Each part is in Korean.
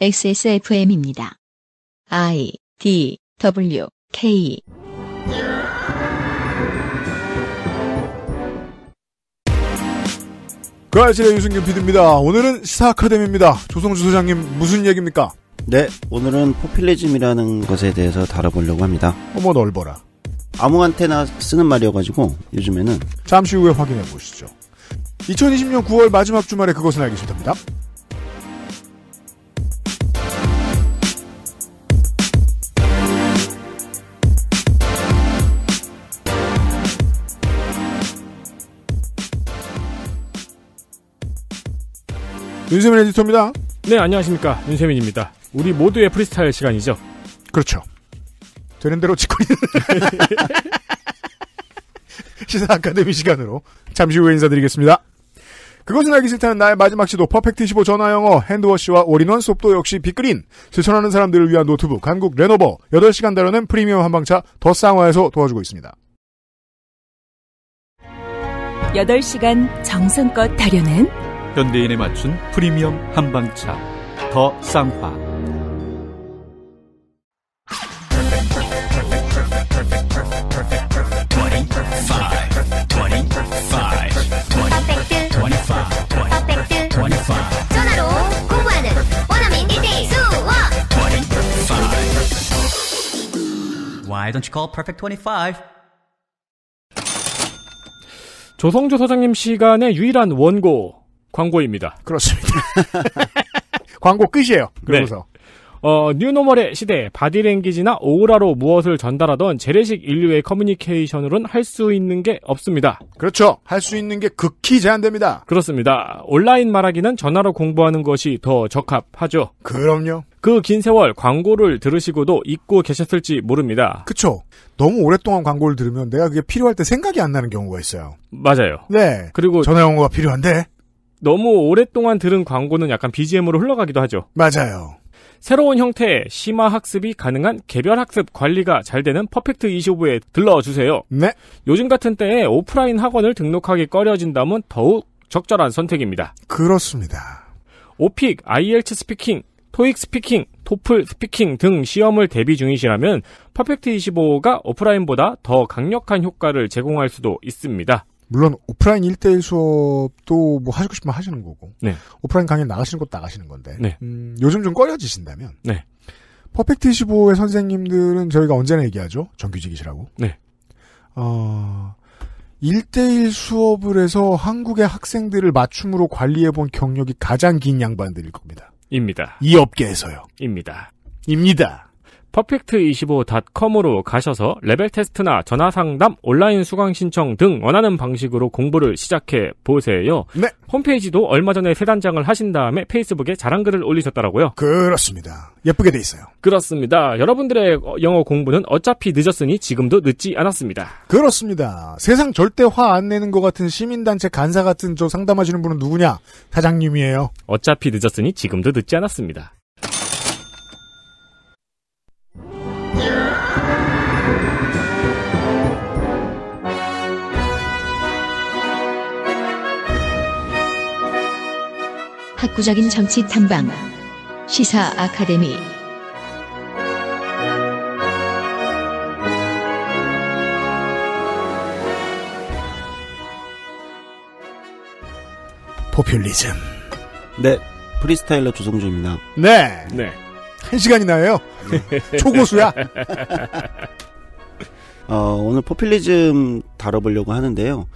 XSFM입니다. I D W K 그 아실의 유승균 PD입니다. 오늘은 시사 아카데미입니다. 조성주 소장님 무슨 얘기입니까? 네, 오늘은 포퓰리즘이라는 것에 대해서 다뤄보려고 합니다. 어머 넓어라. 아무한테나 쓰는 말이어가지고 요즘에는 잠시 후에 확인해 보시죠. 2020년 9월 마지막 주말에 그것은 알기 싫답니다. 윤세민 에디터입니다. 네, 안녕하십니까. 윤세민입니다. 우리 모두의 프리스타일 시간이죠. 그렇죠. 되는 대로 짓고 있는. 시사 아카데미 시간으로 잠시 후에 인사드리겠습니다. 그것은 알기 싫다는 나의 마지막 시도 퍼펙트 15 전화영어 핸드워시와 올인원 속도 역시 빅그린 실천하는 사람들을 위한 노트북 한국 레노버 8시간 다루는 프리미엄 한방차 더 쌍화에서 도와주고 있습니다. 8시간 정성껏 다려낸 현대인에 맞춘 프리미엄 한방차 더 쌍화 Why don't you call Perfect 25? 조성조 사장님 시간의 유일한 원고 광고입니다. 그렇습니다. 광고 끝이에요. 그러면서. 네. 어, 뉴노멀의 시대 바디랭귀지나 오우라로 무엇을 전달하던 재래식 인류의 커뮤니케이션으론 할수 있는 게 없습니다. 그렇죠. 할 수 있는 게 극히 제한됩니다. 그렇습니다. 온라인 말하기는 전화로 공부하는 것이 더 적합하죠. 그럼요. 그 긴 세월 광고를 들으시고도 잊고 계셨을지 모릅니다. 그쵸. 너무 오랫동안 광고를 들으면 내가 그게 필요할 때 생각이 안 나는 경우가 있어요. 맞아요. 네. 그리고 전화 영어가 필요한데 너무 오랫동안 들은 광고는 약간 BGM으로 흘러가기도 하죠. 맞아요. 새로운 형태의 심화 학습이 가능한 개별 학습 관리가 잘 되는 퍼펙트 25에 들러주세요. 네. 요즘 같은 때에 오프라인 학원을 등록하기 꺼려진다면 더욱 적절한 선택입니다. 그렇습니다. 오픽, IELTS 스피킹, 토익 스피킹, 토플 스피킹 등 시험을 대비 중이시라면 퍼펙트 25가 오프라인보다 더 강력한 효과를 제공할 수도 있습니다. 물론 오프라인 1대1 수업도 뭐 하시고 싶으면 하시는 거고 네. 오프라인 강의 나가시는 것도 나가시는 건데 네. 음, 요즘 좀 꺼려지신다면 네. 퍼펙트 25의 선생님들은 저희가 언제나 얘기하죠 정규직이시라고 네. 어, 1대1 수업을 해서 한국의 학생들을 맞춤으로 관리해본 경력이 가장 긴 양반들일 겁니다 입니다 이 업계에서요 입니다 입니다 퍼펙트25.com으로 가셔서 레벨 테스트나 전화 상담, 온라인 수강 신청 등 원하는 방식으로 공부를 시작해 보세요. 네. 홈페이지도 얼마 전에 세 단장을 하신 다음에 페이스북에 자랑글을 올리셨더라고요. 그렇습니다. 예쁘게 돼 있어요. 그렇습니다. 여러분들의 영어 공부는 어차피 늦었으니 지금도 늦지 않았습니다. 그렇습니다. 세상 절대 화 안 내는 것 같은 시민단체 간사 같은 저 상담하시는 분은 누구냐? 사장님이에요. 어차피 늦었으니 지금도 늦지 않았습니다. 학구적인 정치 탐방 시사 아카데미 포퓰리즘 네 프리스타일러 조성주입니다 네. 네. 한 시간이나요 네. 초고수야 어, 오늘 포퓰리즘 다뤄보려고 하는데요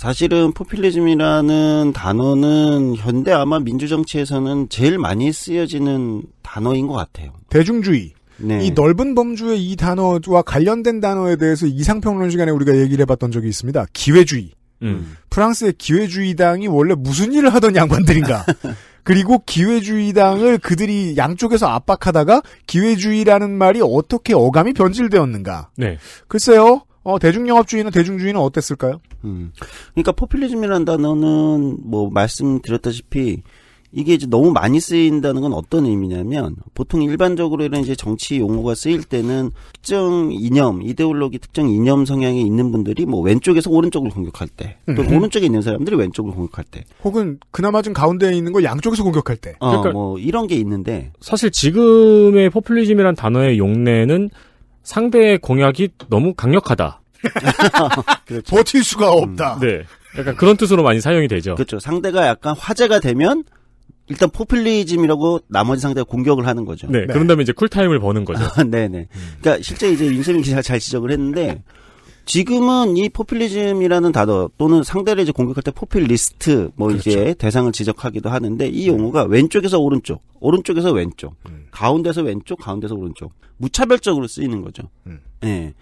사실은 포퓰리즘이라는 단어는 현대 아마 민주정치에서는 제일 많이 쓰여지는 단어인 것 같아요. 대중주의. 네. 이 넓은 범주의 이 단어와 관련된 단어에 대해서 이상평론 시간에 우리가 얘기를 해봤던 적이 있습니다. 기회주의. 음. 음. 프랑스의 기회주의당이 원래 무슨 일을 하던 양반들인가. 그리고 기회주의당을 그들이 양쪽에서 압박하다가 기회주의라는 말이 어떻게 어감이 변질되었는가. 네. 글쎄요. 어, 대중영업주의는 대중주의는 어땠을까요? 음. 그러니까 포퓰리즘이라는 단어는 뭐 말씀드렸다시피 이게 이제 너무 많이 쓰인다는 건 어떤 의미냐면 보통 일반적으로 이런 이제 정치 용어가 쓰일 때는 특정 이념, 이데올로기 특정 이념 성향에 있는 분들이 뭐 왼쪽에서 오른쪽을 공격할 때, 또 음. 오른쪽에 있는 사람들이 왼쪽을 공격할 때, 혹은 그나마 좀 가운데에 있는 걸 양쪽에서 공격할 때, 어, 그러니까 뭐 이런 게 있는데 사실 지금의 포퓰리즘이란 단어의 용례는 상대의 공약이 너무 강력하다. 그렇죠. 버틸 수가 음. 없다. 음, 네. 약간 그런 뜻으로 많이 사용이 되죠. 그렇죠. 상대가 약간 화제가 되면 일단 포퓰리즘이라고 나머지 상대가 공격을 하는 거죠. 네. 네. 그런 다음에 이제 쿨타임을 버는 거죠. 아, 네네. 음. 그러니까 실제 이제 윤세민 기자가 잘 지적을 했는데 지금은 이 포퓰리즘이라는 단어 또는 상대를 이제 공격할 때 포퓰리스트 뭐 그렇죠. 이제 대상을 지적하기도 하는데 이 네. 용어가 왼쪽에서 오른쪽, 오른쪽에서 왼쪽, 음. 가운데서 왼쪽, 가운데서 오른쪽 무차별적으로 쓰이는 거죠. 음. 예. 음. 네.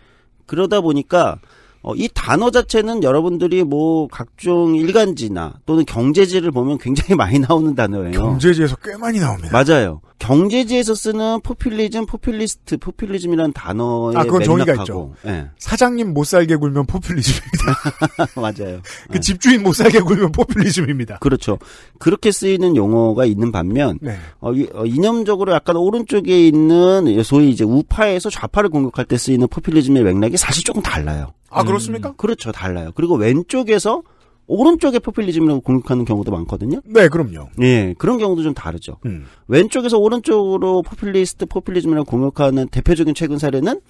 그러다 보니까 어, 이 단어 자체는 여러분들이 뭐 각종 일간지나 또는 경제지를 보면 굉장히 많이 나오는 단어예요. 경제지에서 꽤 많이 나옵니다. 맞아요. 경제지에서 쓰는 포퓰리즘, 포퓰리스트, 포퓰리즘이라는 단어에 아, 그건 정의가 있죠. 네. 사장님 못 살게 굴면 포퓰리즘입니다. 맞아요. 그 네. 집주인 못 살게 굴면 포퓰리즘입니다. 그렇죠. 그렇게 쓰이는 용어가 있는 반면 네. 어, 어, 이념적으로 약간 오른쪽에 있는 소위 이제 우파에서 좌파를 공격할 때 쓰이는 포퓰리즘의 맥락이 사실 조금 달라요. 아 그렇습니까? 음, 그렇죠, 달라요. 그리고 왼쪽에서 오른쪽에 포퓰리즘이라고 공격하는 경우도 많거든요. 네, 그럼요. 예, 그런 경우도 좀 다르죠. 음. 왼쪽에서 오른쪽으로 포퓰리스트 포퓰리즘이라고 공격하는 대표적인 최근 사례는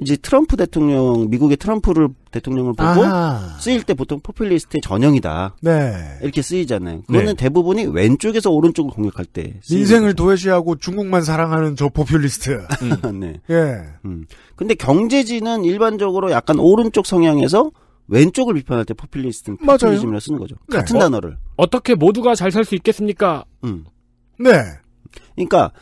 이제 트럼프 대통령 미국의 트럼프를 대통령을 보고 아하. 쓰일 때 보통 포퓰리스트의 전형이다. 네. 이렇게 쓰이잖아요. 그거는 네. 대부분이 왼쪽에서 오른쪽을 공격할 때 인생을 도외시하고 중국만 사랑하는 저 포퓰리스트. 음. 네. 예. 음. 근데 경제지는 일반적으로 약간 오른쪽 성향에서 왼쪽을 비판할 때 포퓰리스트는 포퓰리즘이라 쓰는 거죠. 네. 같은 어, 단어를. 어떻게 모두가 잘 살 수 있겠습니까? 음. 네. 그러니까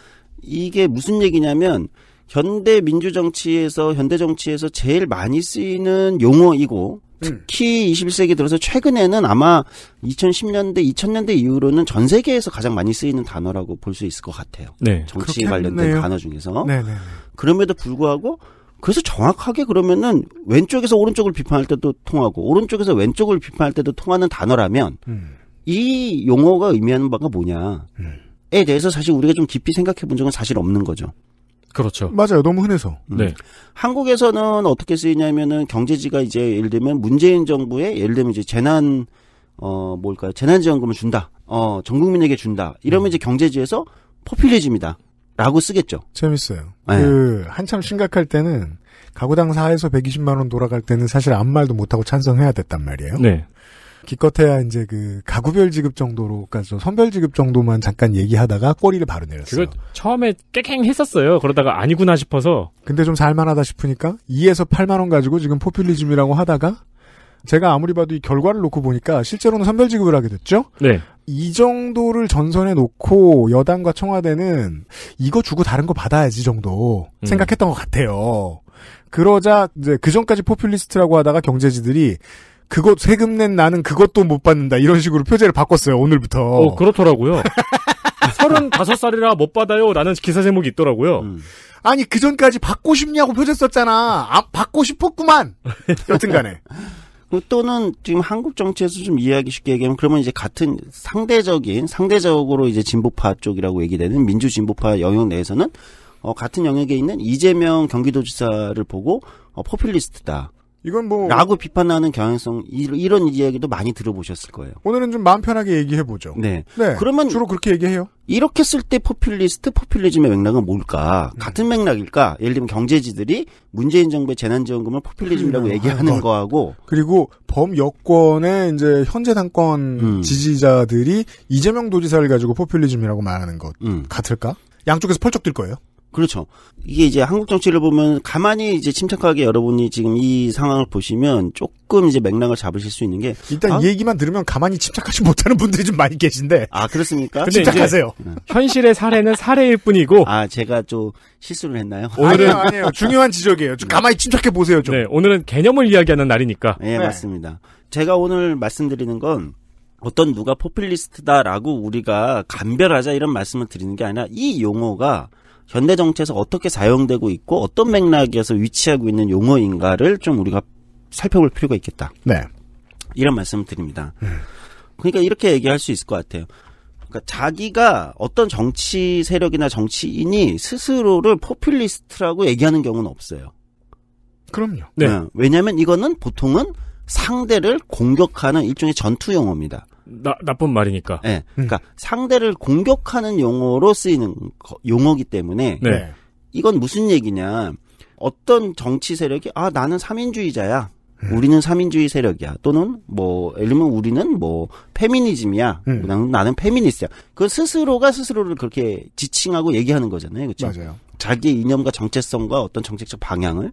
이게 무슨 얘기냐면 현대 민주 정치에서 현대 정치에서 제일 많이 쓰이는 용어이고 음. 특히 음. 21세기 들어서 최근에는 아마 2010년대, 2000년대 이후로는 전 세계에서 가장 많이 쓰이는 단어라고 볼 수 있을 것 같아요. 네, 정치 관련된 하네요 단어 중에서. 네네 네, 네. 그럼에도 불구하고 그래서 정확하게 그러면은 왼쪽에서 오른쪽을 비판할 때도 통하고 오른쪽에서 왼쪽을 비판할 때도 통하는 단어라면 음. 이 용어가 의미하는 바가 뭐냐에 음. 대해서 사실 우리가 좀 깊이 생각해 본 적은 사실 없는 거죠. 그렇죠. 맞아요. 너무 흔해서. 음. 네. 한국에서는 어떻게 쓰이냐면은 경제지가 이제 예를 들면 문재인 정부의 예를 들면 이제 재난 어 뭘까요? 재난지원금을 준다. 어 전국민에게 준다. 이러면 음. 이제 경제지에서 포퓰리즘이다. 라고 쓰겠죠. 재밌어요. 네. 그 한참 심각할 때는 가구당 4에서 120만 원 돌아갈 때는 사실 아무 말도 못하고 찬성해야 됐단 말이에요. 네. 기껏해야 이제 그 가구별 지급 정도로까지 그까 그러니까 선별 지급 정도만 잠깐 얘기하다가 꼬리를 바로 내렸어요. 그걸 처음에 깨갱 했었어요. 그러다가 아니구나 싶어서. 근데 좀 살만하다 싶으니까 2에서 8만 원 가지고 지금 포퓰리즘이라고 하다가 제가 아무리 봐도 이 결과를 놓고 보니까 실제로는 선별 지급을 하게 됐죠. 네. 이 정도를 전선에 놓고 여당과 청와대는 이거 주고 다른 거 받아야지 정도 음. 생각했던 것 같아요. 그러자 이제 그 전까지 포퓰리스트라고 하다가 경제지들이 그것 세금 낸 나는 그것도 못 받는다 이런 식으로 표제를 바꿨어요 오늘부터. 어 그렇더라고요. 35살이라 못 받아요. 라는 기사 제목이 있더라고요. 음. 아니 그 전까지 받고 싶냐고 표제 썼잖아. 아, 받고 싶었구만. 여튼간에. 또는 지금 한국 정치에서 좀 이해하기 쉽게 얘기하면 그러면 이제 같은 상대적인 상대적으로 이제 진보파 쪽이라고 얘기되는 민주 진보파 영역 내에서는 어, 같은 영역에 있는 이재명 경기도지사를 보고 어, 포퓰리스트다. 이건 뭐 라고 비판하는 경향성 이런 이야기도 많이 들어보셨을 거예요. 오늘은 좀 마음 편하게 얘기해 보죠. 네. 네. 그러면 주로 그렇게 얘기해요. 이렇게 쓸 때 포퓰리스트 포퓰리즘의 맥락은 뭘까? 음. 같은 맥락일까? 예를 들면 경제지들이 문재인 정부의 재난지원금을 포퓰리즘이라고 음. 얘기하는 아, 거하고 그리고 범 여권의 이제 현재 당권 음. 지지자들이 이재명 도지사를 가지고 포퓰리즘이라고 말하는 것 음. 같을까? 양쪽에서 펄쩍 뛸 거예요. 그렇죠. 이게 이제 한국 정치를 보면 가만히 이제 침착하게 여러분이 지금 이 상황을 보시면 조금 이제 맥락을 잡으실 수 있는 게 일단 아, 얘기만 들으면 가만히 침착하지 못하는 분들이 좀 많이 계신데 아 그렇습니까? 근데 침착하세요. 네. 현실의 사례는 사례일 뿐이고 아 제가 좀 실수를 했나요? 오늘은 아니요아니요 중요한 지적이에요. 좀 가만히 침착해 보세요 좀. 네, 오늘은 개념을 이야기하는 날이니까. 네, 네. 맞습니다. 제가 오늘 말씀드리는 건 어떤 누가 포퓰리스트다라고 우리가 감별하자 이런 말씀을 드리는 게 아니라 이 용어가 현대 정치에서 어떻게 사용되고 있고 어떤 맥락에서 위치하고 있는 용어인가를 좀 우리가 살펴볼 필요가 있겠다. 네. 이런 말씀을 드립니다. 네. 그러니까 이렇게 얘기할 수 있을 것 같아요. 그러니까 자기가 어떤 정치 세력이나 정치인이 스스로를 포퓰리스트라고 얘기하는 경우는 없어요. 그럼요. 네. 어, 왜냐하면 이거는 보통은 상대를 공격하는 일종의 전투 용어입니다. 나, 나쁜 말이니까. 네. 그러니까 음. 상대를 공격하는 용어로 쓰이는 거, 용어기 때문에 네. 이건 무슨 얘기냐? 어떤 정치 세력이 아 나는 삼인주의자야. 음. 우리는 삼인주의 세력이야. 또는 뭐 예를 들면 우리는 뭐 페미니즘이야. 음. 나는, 나는 페미니스트야. 그 스스로가 스스로를 그렇게 지칭하고 얘기하는 거잖아요. 그렇죠? 맞아요. 자기의 이념과 정체성과 어떤 정책적 방향을.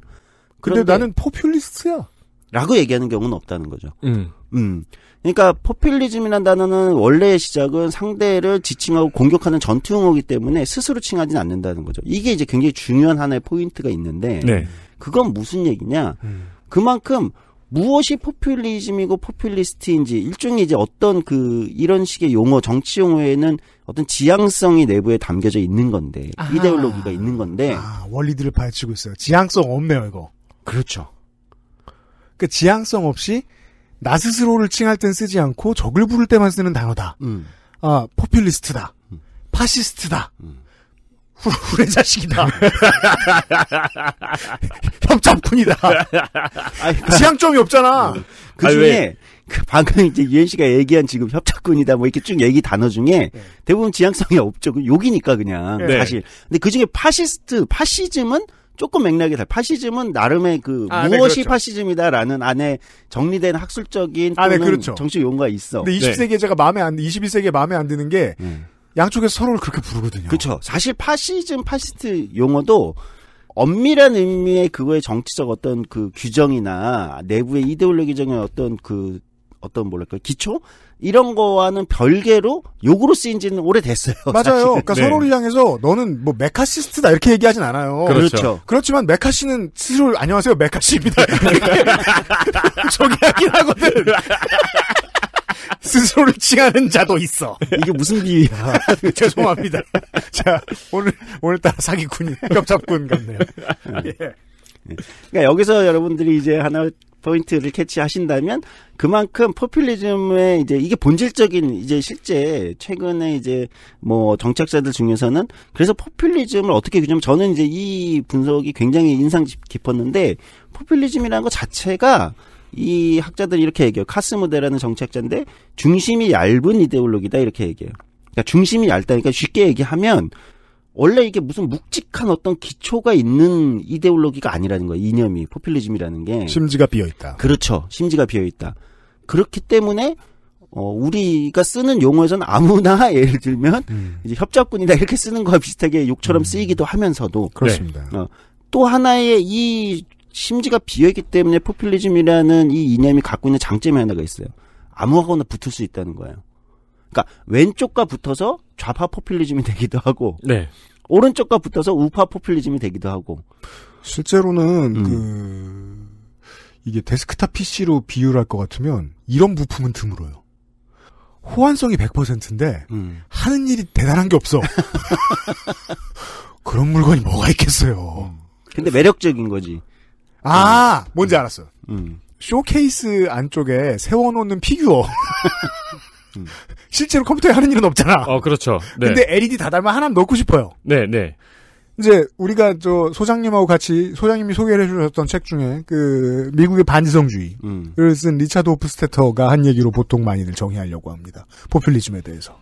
그런데 나는 포퓰리스트야. 라고 얘기하는 경우는 없다는 거죠. 음. 음. 그러니까 포퓰리즘이란 단어는 원래의 시작은 상대를 지칭하고 공격하는 전투용어이기 때문에 스스로 칭하진 않는다는 거죠. 이게 이제 굉장히 중요한 하나의 포인트가 있는데 네. 그건 무슨 얘기냐? 음. 그만큼 무엇이 포퓰리즘이고 포퓰리스트인지 일종의 이제 어떤 그 이런 식의 용어 정치 용어에는 어떤 지향성이 내부에 담겨져 있는 건데 아하. 이데올로기가 있는 건데 아, 원리들을 밝히고 있어요. 지향성 없네요 이거. 그렇죠. 그 지향성 없이 나 스스로를 칭할 땐 쓰지 않고 적을 부를 때만 쓰는 단어다. 음. 아, 포퓰리스트다. 음. 파시스트다. 음. 후, 후레 자식이다. 협잡꾼이다. 그 지향점이 없잖아. 음. 그 중에 그 방금 이제 유엔 씨가 얘기한 지금 협착군이다 뭐 이렇게 쭉 얘기 단어 중에 네. 대부분 지향성이 없죠. 그 욕이니까 그냥 네. 사실. 근데 그 중에 파시스트, 파시즘은 조금 맥락이 달라. 파시즘은 나름의 그 아, 네, 무엇이 네, 그렇죠. 파시즘이다라는 안에 정리된 학술적인 또는 아, 네, 그렇죠. 정치 용어가 있어. 근데 20세기에 제가 마음에 안 21세기에 마음에 안 드는 게 음. 양쪽에서 서로를 그렇게 부르거든요. 그렇죠. 사실 파시즘 파시스트 용어도 엄밀한 의미의 그거의 정치적 어떤 그 규정이나 내부의 이데올로기적인 어떤 그 어떤 뭐랄까 기초 이런 거와는 별개로 욕으로 쓰인 지는 오래됐어요. 맞아요. 그러니까 네. 서로를 향해서 너는 뭐 메카시스트다 이렇게 얘기하진 않아요. 그렇죠. 그렇죠. 그렇지만 메카시는 스스로 안녕하세요 메카시입니다. 저기 하긴 하거든. 스스로를 칭하는 자도 있어. 이게 무슨 비위야 그 죄송합니다. 자, 오늘, 오늘따라 사기꾼이 겹잡꾼 같네요. 음. 예. 그러니까 여기서 여러분들이 이제 하나 포인트를 캐치하신다면 그만큼 포퓰리즘의 이제 이게 본질적인 이제 실제 최근에 이제 뭐 정착자들 중에서는 그래서 포퓰리즘을 어떻게 규정 저는 이제 이 분석이 굉장히 인상 깊었는데 포퓰리즘이라는 것 자체가 이 학자들이 이렇게 얘기해요. 카스무데라는 정착자인데 중심이 얇은 이데올로기다 이렇게 얘기해요. 그러니까 중심이 얇다니까 그러니까 쉽게 얘기하면 원래 이게 무슨 묵직한 어떤 기초가 있는 이데올로기가 아니라는 거예요. 이념이 포퓰리즘이라는 게 심지가 비어 있다. 그렇죠. 심지가 비어 있다. 그렇기 때문에 어, 우리가 쓰는 용어에서는 아무나 예를 들면 음. 이제 협잡군이다 이렇게 쓰는 거와 비슷하게 욕처럼 음. 쓰이기도 하면서도 그렇습니다. 네. 어, 또 하나의 이 심지가 비어 있기 때문에 포퓰리즘이라는 이 이념이 갖고 있는 장점이 하나가 있어요. 아무하거나 붙을 수 있다는 거예요. 그러니까 왼쪽과 붙어서 좌파 포퓰리즘이 되기도 하고 네. 오른쪽과 붙어서 우파 포퓰리즘이 되기도 하고 실제로는 음. 그 이게 데스크탑 PC로 비유할 것 같으면 이런 부품은 드물어요. 호환성이 100%인데 음. 하는 일이 대단한 게 없어. 그런 물건이 뭐가 있겠어요. 음. 근데 매력적인 거지. 아, 음. 뭔지 알았어. 음. 쇼케이스 안쪽에 세워놓는 피규어. 음. 실제로 컴퓨터에 하는 일은 없잖아. 어, 그렇죠. 네. 근데 LED 다달면 하나 넣고 싶어요. 네, 네. 이제 우리가 저 소장님하고 같이 소장님이 소개를 해주셨던 책 중에 그 미국의 반지성주의를 음. 쓴 리차드 오프스테터가 한 얘기로 보통 많이들 정의하려고 합니다. 포퓰리즘에 대해서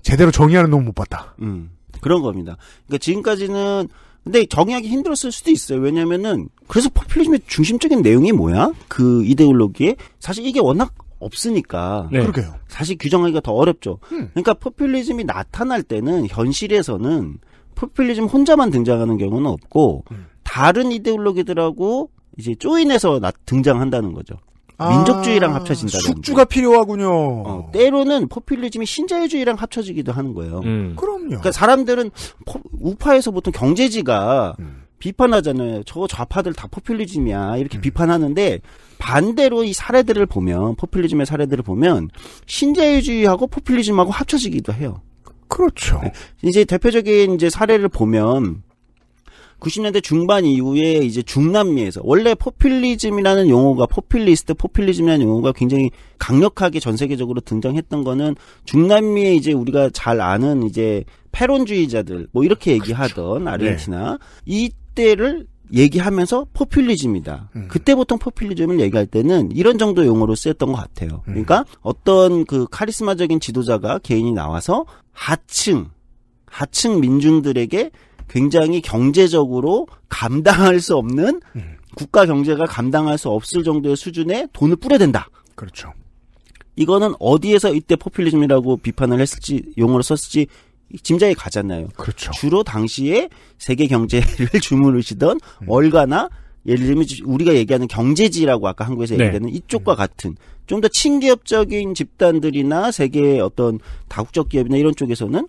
제대로 정의하는 놈 못 봤다. 음. 그런 겁니다. 그러니까 지금까지는 근데 정의하기 힘들었을 수도 있어요. 왜냐면은 그래서 포퓰리즘의 중심적인 내용이 뭐야? 그 이데올로기에 사실 이게 워낙 없으니까 네. 그러게요. 사실 규정하기가 더 어렵죠. 음. 그러니까 포퓰리즘이 나타날 때는 현실에서는 포퓰리즘 혼자만 등장하는 경우는 없고 음. 다른 이데올로기들하고 이제 조인해서 나, 등장한다는 거죠. 아, 민족주의랑 합쳐진다는 숙주가 게. 필요하군요. 어, 때로는 포퓰리즘이 신자유주의랑 합쳐지기도 하는 거예요. 음. 그럼요. 그러니까 사람들은 포, 우파에서 보통 경제지가 음. 비판하잖아요. 저 좌파들 다 포퓰리즘이야 이렇게 음. 비판하는데 반대로 이 사례들을 보면 포퓰리즘의 사례들을 보면 신자유주의하고 포퓰리즘하고 합쳐지기도 해요. 그렇죠. 네. 이제 대표적인 이제 사례를 보면 90년대 중반 이후에 이제 중남미에서 원래 포퓰리즘이라는 용어가 포퓰리스트 포퓰리즘이라는 용어가 굉장히 강력하게 전 세계적으로 등장했던 거는 중남미에 이제 우리가 잘 아는 이제 패론주의자들 뭐 이렇게 얘기하던 그렇죠. 아르헨티나 네. 이때를 얘기하면서 포퓰리즘이다. 음. 그때 보통 포퓰리즘을 얘기할 때는 이런 정도 용어로 쓰였던 것 같아요. 음. 그러니까 어떤 그 카리스마적인 지도자가 개인이 나와서 하층, 하층 민중들에게 굉장히 경제적으로 감당할 수 없는 음. 국가 경제가 감당할 수 없을 정도의 수준의 돈을 뿌려댄다. 그렇죠. 이거는 어디에서 이때 포퓰리즘이라고 비판을 했을지 용어로 썼을지 짐작이 가잖아요. 그렇죠. 주로 당시에 세계 경제를 주무르시던 음. 월가나 예를 들면 우리가 얘기하는 경제지라고 아까 한국에서 네. 얘기되는 이쪽과 음. 같은 좀 더 친기업적인 집단들이나 세계의 어떤 다국적 기업이나 이런 쪽에서는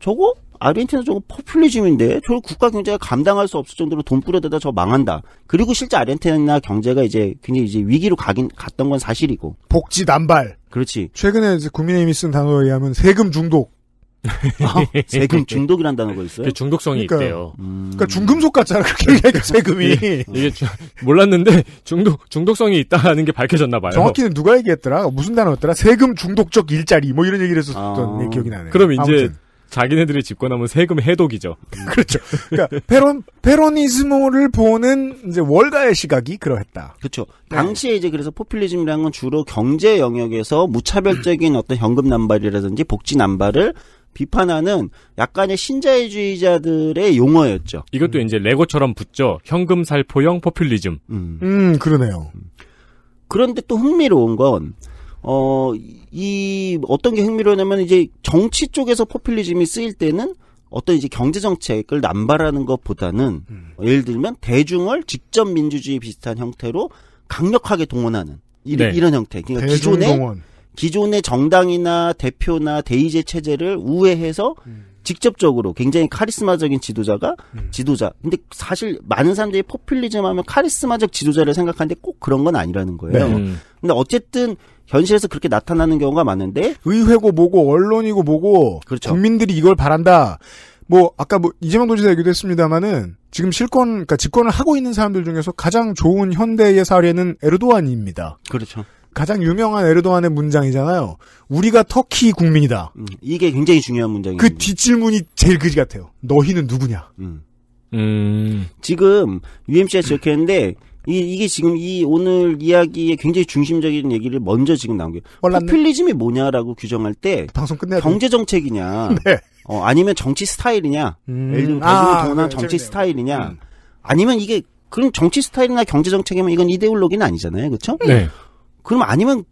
저거 아르헨티나 저거 포퓰리즘인데 저걸 국가 경제가 감당할 수 없을 정도로 돈 뿌려대다 저 망한다. 그리고 실제 아르헨티나 경제가 이제 굉장히 이제 위기로 가긴 갔던 건 사실이고 복지 남발. 그렇지. 최근에 이제 국민의힘이 쓴 단어에 의하면 세금 중독. 아, 세금 중독이란 단어가 있어요? 그 중독성이 그러니까요. 있대요. 음... 그러니까 중금속 같잖아. 그렇게 네. 세금이 예, 이게 몰랐는데 중독 중독성이 있다는 게 밝혀졌나 봐요. 정확히는 누가 얘기했더라? 무슨 단어였더라? 세금 중독적 일자리 뭐 이런 얘기를 했었던 아... 기억이 나네요. 그럼 이제 아무튼. 자기네들이 집권하면 세금 해독이죠. 그렇죠. 그러니까 페론 페로니스모를 보는 이제 월가의 시각이 그러했다. 그렇죠. 네. 당시에 이제 그래서 포퓰리즘이라는 건 주로 경제 영역에서 무차별적인 어떤 현금 남발이라든지 복지 남발을 비판하는 약간의 신자유주의자들의 용어였죠. 이것도 음. 이제 레고처럼 붙죠. 현금 살포형 포퓰리즘. 음, 음 그러네요. 음. 그런데 또 흥미로운 건 어, 이, 어떤 게 흥미로우냐면, 이제, 정치 쪽에서 포퓰리즘이 쓰일 때는, 어떤 이제 경제정책을 남발하는 것보다는, 음. 예를 들면, 대중을 직접 민주주의 비슷한 형태로 강력하게 동원하는, 이런, 네. 이런 형태. 그러니까 기존의, 동원. 기존의 정당이나 대표나 대의제 체제를 우회해서 음. 직접적으로 굉장히 카리스마적인 지도자가 음. 지도자. 근데 사실 많은 사람들이 포퓰리즘 하면 카리스마적 지도자를 생각하는데 꼭 그런 건 아니라는 거예요. 네. 음. 근데 어쨌든 현실에서 그렇게 나타나는 경우가 많은데 의회고 뭐고 언론이고 뭐고 그렇죠. 국민들이 이걸 바란다. 뭐 아까 뭐 이재명 도지사 얘기도 했습니다마는 지금 실권 그러니까 집권을 하고 있는 사람들 중에서 가장 좋은 현대의 사례는 에르도안입니다. 그렇죠. 가장 유명한 에르도안의 문장이잖아요. 우리가 터키 국민이다. 음, 이게 굉장히 중요한 문장이에요. 그 뒷질문이 제일 그지 같아요. 너희는 누구냐? 음. 음. 지금 UMC가 지적했는데 이, 이게 지금 이 오늘 이야기의 굉장히 중심적인 얘기를 먼저 지금 나온 게 몰랐네. 포퓰리즘이 뭐냐라고 규정할 때 방송 끝내 경제 정책이냐, 네. 어, 아니면 정치 스타일이냐, 음. 예를 들면 아, 돈한 네, 정치 재밌네요. 스타일이냐, 음. 아니면 이게 그럼 정치 스타일이나 경제 정책이면 이건 이데올로기는 아니잖아요, 그렇죠? 네. 그럼 아니면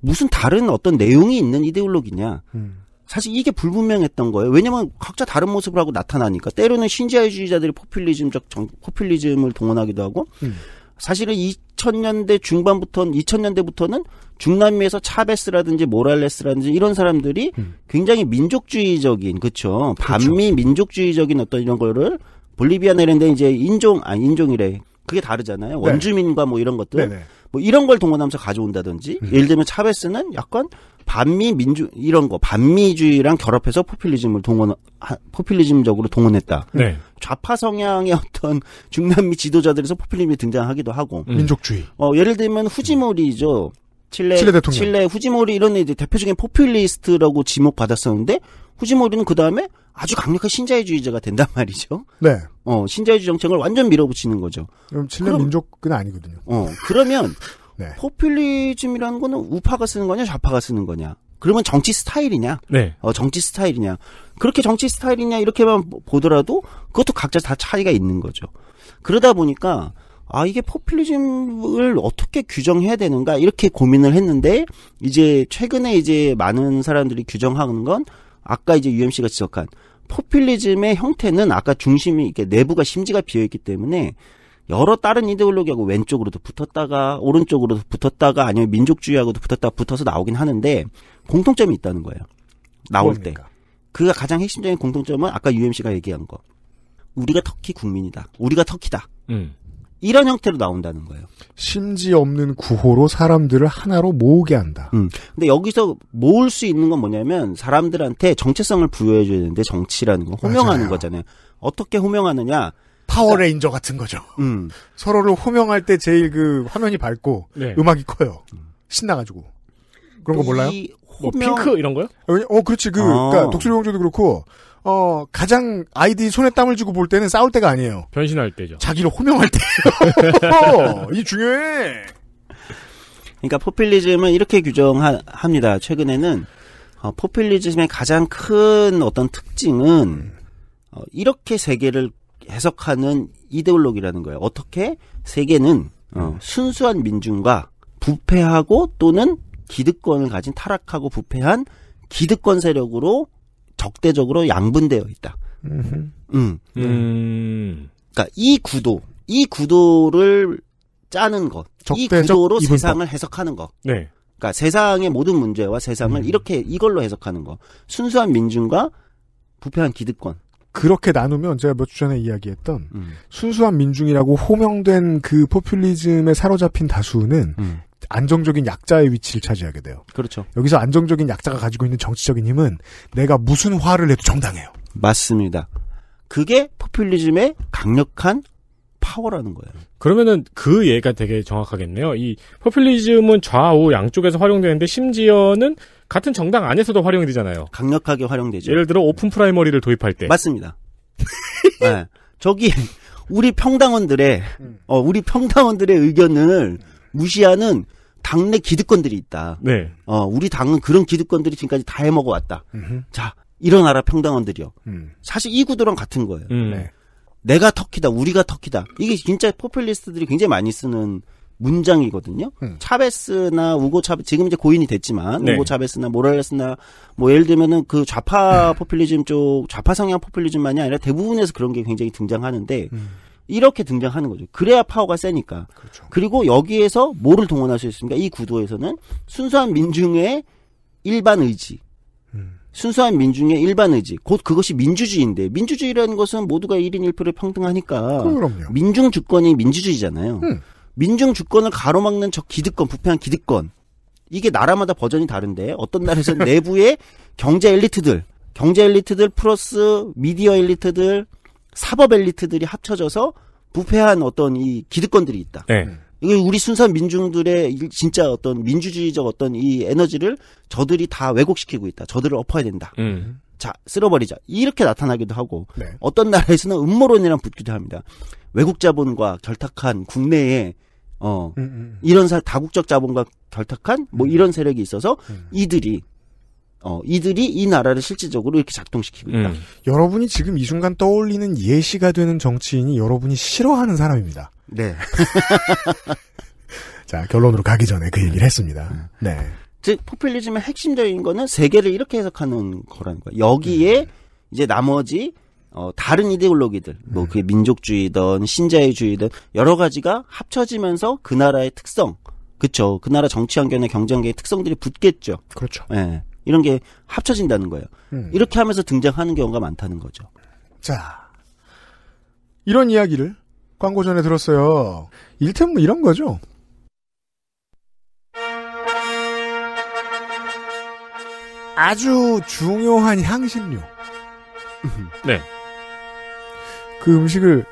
무슨 다른 어떤 내용이 있는 이데올로기냐. 음. 사실 이게 불분명했던 거예요. 왜냐면 각자 다른 모습을 하고 나타나니까 때로는 신자유주의자들이 포퓰리즘적 정, 포퓰리즘을 동원하기도 하고 음. 사실은 2000년대 중반부터 2000년대부터는 중남미에서 차베스라든지 모랄레스라든지 이런 사람들이 음. 굉장히 민족주의적인 그렇죠. 반미 민족주의적인 어떤 이런 거를 볼리비아 내는데 이제 인종 아 인종이래. 그게 다르잖아요. 네. 원주민과 뭐 이런 것들. 네네. 뭐 이런 걸 동원하면서 가져온다든지 음. 예를 들면 차베스는 약간 반미 민주 이런 거 반미주의랑 결합해서 포퓰리즘을 동원 포퓰리즘적으로 동원했다. 네. 좌파 성향의 어떤 중남미 지도자들에서 포퓰리즘이 등장하기도 하고 음. 민족주의. 어 예를 들면 후지모리죠. 칠레 칠레, 칠레 후지모리 이런 이제 대표적인 포퓰리스트라고 지목받았었는데 후지모리는 그 다음에 아주 강력한 신자유주의자가 된단 말이죠. 네. 어, 신자유주의 정책을 완전 밀어붙이는 거죠. 그럼 칠레 민족은 아니거든요. 어, 그러면 네. 포퓰리즘이라는 거는 우파가 쓰는 거냐 좌파가 쓰는 거냐. 그러면 정치 스타일이냐? 네. 어, 정치 스타일이냐? 그렇게 정치 스타일이냐 이렇게만 보더라도 그것도 각자 다 차이가 있는 거죠. 그러다 보니까 아 이게 포퓰리즘을 어떻게 규정해야 되는가 이렇게 고민을 했는데 이제 최근에 이제 많은 사람들이 규정하는 건 아까 이제 UMC가 지적한 포퓰리즘의 형태는 아까 중심이 이렇게 내부가 심지가 비어 있기 때문에 여러 다른 이데올로기하고 왼쪽으로도 붙었다가 오른쪽으로도 붙었다가 아니면 민족주의하고도 붙었다 가 붙어서 나오긴 하는데 공통점이 있다는 거예요. 나올 뭡니까? 때. 그가 가장 핵심적인 공통점은 아까 UMC가 얘기한 거. 우리가 터키 국민이다. 우리가 터키다. 음. 이런 형태로 나온다는 거예요. 심지 없는 구호로 사람들을 하나로 모으게 한다. 음. 근데 여기서 모을 수 있는 건 뭐냐면 사람들한테 정체성을 부여해줘야 되는데 정치라는 건 호명하는 맞아요. 거잖아요. 어떻게 호명하느냐? 파워레인저 같은 거죠. 음. 서로를 호명할 때 제일 그 화면이 밝고 네. 음악이 커요. 신나가지고. 그런 거 몰라요? 뭐 호명... 뭐 핑크 이런 거요? 어 그렇지 그 그러니까 아. 그러니까 독수리 공주도 그렇고 어, 가장 아이들이 손에 땀을 쥐고볼 때는 싸울 때가 아니에요. 변신할 때죠. 자기를 호명할 때. 이 중요해. 그러니까 포퓰리즘은 이렇게 규정합니다. 최근에는 어, 포퓰리즘의 가장 큰 어떤 특징은 어, 이렇게 세계를 해석하는 이데올로기라는 거예요. 어떻게 세계는 어, 순수한 민중과 부패하고 또는 기득권을 가진 타락하고 부패한 기득권 세력으로 적대적으로 양분되어 있다. 음. 음. 그러니까 이 구도, 이 구도를 짜는 것, 이 구도로 이분법. 세상을 해석하는 것. 네. 그러니까 세상의 모든 문제와 세상을 음. 이렇게 이걸로 해석하는 것. 순수한 민중과 부패한 기득권. 그렇게 나누면 제가 몇 주 전에 이야기했던 음. 순수한 민중이라고 호명된 그 포퓰리즘에 사로잡힌 다수는 음. 안정적인 약자의 위치를 차지하게 돼요. 그렇죠. 여기서 안정적인 약자가 가지고 있는 정치적인 힘은 내가 무슨 화를 해도 정당해요. 맞습니다. 그게 포퓰리즘의 강력한 파워라는 거예요. 그러면은 그기가 되게 정확하겠네요. 이 포퓰리즘은 좌우 양쪽에서 활용되는데 심지어는 같은 정당 안에서도 활용이 되잖아요. 강력하게 활용되죠. 예를 들어 오픈 프라이머리를 도입할 때. 맞습니다. 네. 저기 우리 평당원들의 음. 어, 우리 평당원들의 의견을 무시하는 당내 기득권들이 있다. 네. 어, 우리 당은 그런 기득권들이 지금까지 다 해먹어 왔다. 자, 일어나라 평당원들이요. 음. 사실 이 구도랑 같은 거예요. 음. 네. 내가 터키다, 우리가 터키다. 이게 진짜 포퓰리스트들이 굉장히 많이 쓰는 문장이거든요. 음. 차베스나 우고 차베 지금 이제 고인이 됐지만 네. 우고 차베스나 모랄레스나 뭐 예를 들면은 그 좌파 포퓰리즘 쪽 좌파 성향 포퓰리즘만이 아니라 대부분에서 그런 게 굉장히 등장하는데 음. 이렇게 등장하는 거죠. 그래야 파워가 세니까. 그렇죠. 그리고 여기에서 뭐를 동원할 수 있습니까? 이 구도에서는 순수한 민중의 일반 의지. 음. 순수한 민중의 일반 의지. 곧 그것이 민주주의인데 민주주의라는 것은 모두가 1인 1표를 평등하니까 그럼요. 민중 주권이 민주주의잖아요. 음. 민중 주권을 가로막는 저 기득권, 부패한 기득권. 이게 나라마다 버전이 다른데 어떤 나라에서는 내부의 경제 엘리트들, 경제 엘리트들 플러스 미디어 엘리트들 사법 엘리트들이 합쳐져서 부패한 어떤 이 기득권들이 있다. 네. 이게 우리 순수한 민중들의 진짜 어떤 민주주의적 어떤 이 에너지를 저들이 다 왜곡시키고 있다. 저들을 엎어야 된다. 음. 자, 쓸어버리자. 이렇게 나타나기도 하고 네. 어떤 나라에서는 음모론이랑 붙기도 합니다. 외국 자본과 결탁한 국내에 어 음, 음. 이런 사, 다국적 자본과 결탁한 뭐 음. 이런 세력이 있어서 음. 이들이 어, 이들이 이 나라를 실질적으로 이렇게 작동시키고 있다. 음. 여러분이 지금 이 순간 떠올리는 예시가 되는 정치인이 여러분이 싫어하는 사람입니다. 네. 자, 결론으로 가기 전에 그 얘기를 음. 했습니다. 음. 네. 즉, 포퓰리즘의 핵심적인 거는 세계를 이렇게 해석하는 거라는 거예요. 여기에 음. 이제 나머지 어, 다른 이데올로기들, 뭐, 음. 그게 민족주의든, 신자유주의든, 여러 가지가 합쳐지면서 그 나라의 특성, 그쵸. 그 나라 정치 환경의 경쟁계의 특성들이 붙겠죠. 그렇죠. 예. 이런 게 합쳐진다는 거예요. 음. 이렇게 하면서 등장하는 경우가 많다는 거죠. 자, 이런 이야기를 광고 전에 들었어요. 일테뭐 이런 거죠. 아주 중요한 향신료. 네. 그 음식을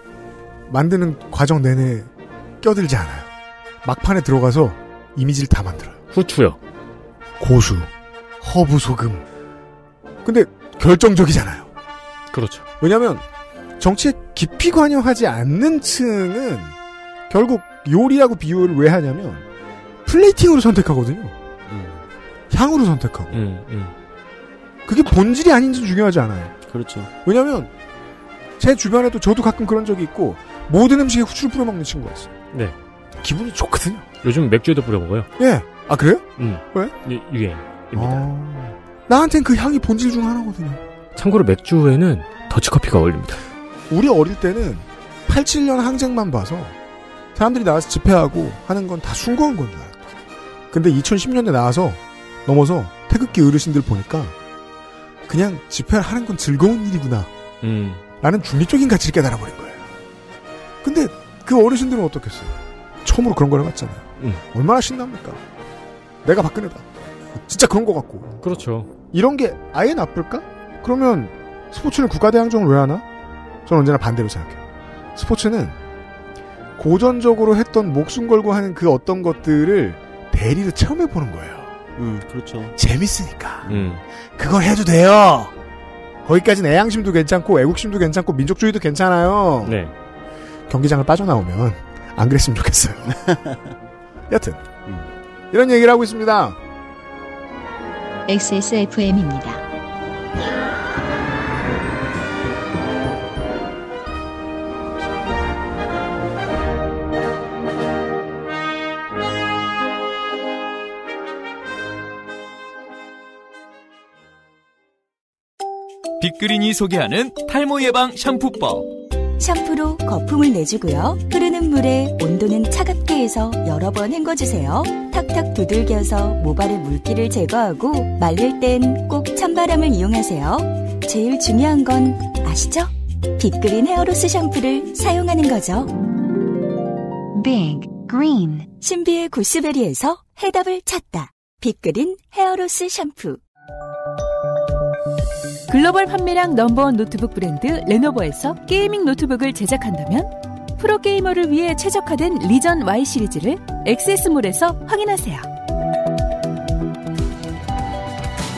만드는 과정 내내 껴들지 않아요. 막판에 들어가서 이미지를 다 만들어요. 후추요. 고수. 허브 소금. 근데 결정적이잖아요. 그렇죠. 왜냐하면 정치에 깊이 관여하지 않는 층은 결국 요리하고 비유를 왜 하냐면 플레이팅으로 선택하거든요. 음. 향으로 선택하고. 음, 음. 그게 본질이 아닌지 중요하지 않아요. 그렇죠. 왜냐하면 제 주변에도 저도 가끔 그런 적이 있고 모든 음식에 후추를 뿌려 먹는 친구가 있어요. 네. 기분이 좋거든요. 요즘 맥주에도 뿌려 먹어요. 예. 아 그래요? 음. 왜? 유, 유 입니다. 아... 나한텐 그 향이 본질 중 하나거든요. 참고로 맥주에는 더치커피가 어울립니다. 우리 어릴 때는 8, 7년 항쟁만 봐서 사람들이 나와서 집회하고 하는 건 다 숭고한 건 줄 알았다. 근데 2010년에 나와서 넘어서 태극기 어르신들 보니까 그냥 집회를 하는 건 즐거운 일이구나. 음. 라는 중립적인 가치를 깨달아버린 거예요. 근데 그 어르신들은 어떻겠어요? 처음으로 그런 걸 해봤잖아요. 음. 얼마나 신납니까? 내가 박근혜다. 진짜 그런 것 같고. 그렇죠. 이런 게 아예 나쁠까? 그러면 스포츠는 국가대항전을 왜 하나? 저는 언제나 반대로 생각해요. 스포츠는 고전적으로 했던 목숨 걸고 하는 그 어떤 것들을 대리를 처음 해 보는 거예요. 음, 그렇죠. 재밌으니까. 음. 그걸 해도 돼요. 거기까지는 애양심도 괜찮고 애국심도 괜찮고 민족주의도 괜찮아요. 네. 경기장을 빠져나오면 안 그랬으면 좋겠어요. 여튼 음. 이런 얘기를 하고 있습니다. XSFM입니다. 빅그린이 소개하는 탈모 예방 샴푸법. 샴푸로 거품을 내주고요. 흐르는 물에 온도는 차갑게 해서 여러 번 헹궈주세요. 탁탁 두들겨서 모발의 물기를 제거하고 말릴 땐 꼭 찬바람을 이용하세요. 제일 중요한 건 아시죠? 빅그린 헤어로스 샴푸를 사용하는 거죠. 빅 그린 신비의 구스베리에서 해답을 찾다. 빅그린 헤어로스 샴푸 글로벌 판매량 넘버원 노트북 브랜드 레노버에서 게이밍 노트북을 제작한다면 프로게이머를 위해 최적화된 리전 Y 시리즈를 액세스몰에서 확인하세요.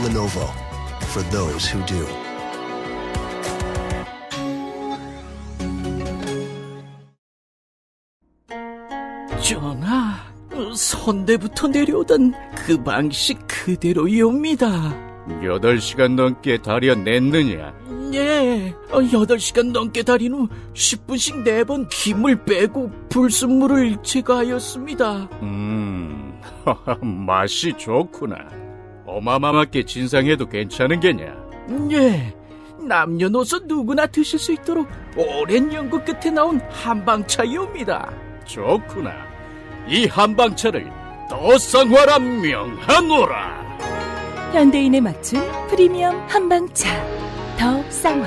Lenovo for those who do. 전하, 선대부터 내려오던 그 방식 그대로이옵니다. 8시간 넘게 다려냈느냐? 예, 8시간 아, 넘게 달인 후 10분씩 4번 김을 빼고 불순물을 제거하였습니다. 음, 맛이 좋구나. 어마마하게 진상해도 괜찮은 게냐? 예, 남녀노소 누구나 드실 수 있도록 오랜 연구 끝에 나온 한방차이옵니다. 좋구나. 이 한방차를 더쌍화라 명하노라. 현대인에 맞춘 프리미엄 한방차. 더 쌍화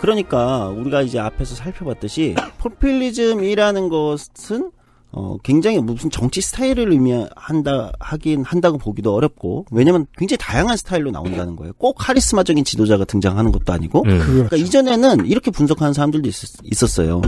그러니까 우리가 이제 앞에서 살펴봤듯이 포퓰리즘이라는 것은 어, 굉장히 무슨 정치 스타일을 의미한다, 하긴 한다고 보기도 어렵고, 왜냐면 굉장히 다양한 스타일로 나온다는 거예요. 꼭 카리스마적인 지도자가 등장하는 것도 아니고, 음. 그러니까 그렇죠. 이전에는 이렇게 분석하는 사람들도 있었, 어요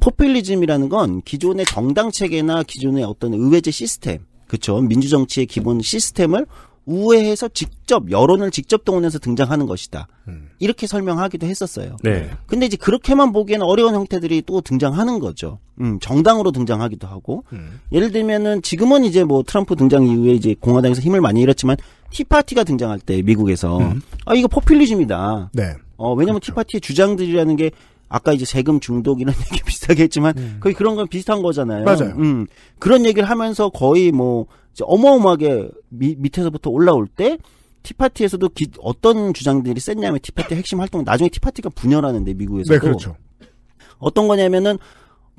포퓰리즘이라는 건 기존의 정당 체계나 기존의 어떤 의회제 시스템, 그쵸. 민주정치의 기본 시스템을 우회해서 직접 여론을 직접 동원해서 등장하는 것이다. 음. 이렇게 설명하기도 했었어요. 네. 근데 이제 그렇게만 보기에는 어려운 형태들이 또 등장하는 거죠. 음, 정당으로 등장하기도 하고 음. 예를 들면은 지금은 이제 뭐 트럼프 등장 이후에 이제 공화당에서 힘을 많이 잃었지만 티파티가 등장할 때 미국에서 음. 아 이거 포퓰리즘이다. 네. 어 왜냐면 하 그렇죠. 티파티의 주장들이라는 게 아까 이제 세금 중독 이런 얘기 비슷하게 했지만 음. 거의 그런 건 비슷한 거잖아요. 맞아요. 음. 그런 얘기를 하면서 거의 뭐 어마어마하게 미, 밑에서부터 올라올 때 티파티에서도 기, 어떤 주장들이 셌냐면 티파티 핵심 활동 나중에 티파티가 분열하는데 미국에서도 네, 그렇죠. 어떤 거냐면은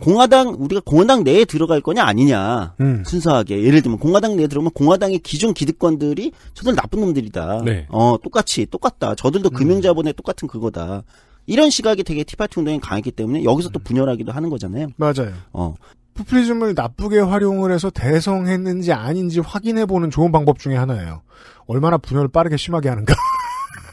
공화당 우리가 공화당 내에 들어갈 거냐 아니냐 음. 순수하게 예를 들면 공화당 내에 들어오면 공화당의 기존 기득권들이 저들 나쁜 놈들이다 네. 어 똑같이 똑같다 저들도 음. 금융자본에 똑같은 그거다 이런 시각이 되게 티파티 운동이 강했기 때문에 여기서 또 네. 분열하기도 하는 거잖아요. 맞아요. 어. 포퓰리즘을 나쁘게 활용을 해서 대성했는지 아닌지 확인해 보는 좋은 방법 중에 하나예요. 얼마나 분열을 빠르게 심하게 하는가.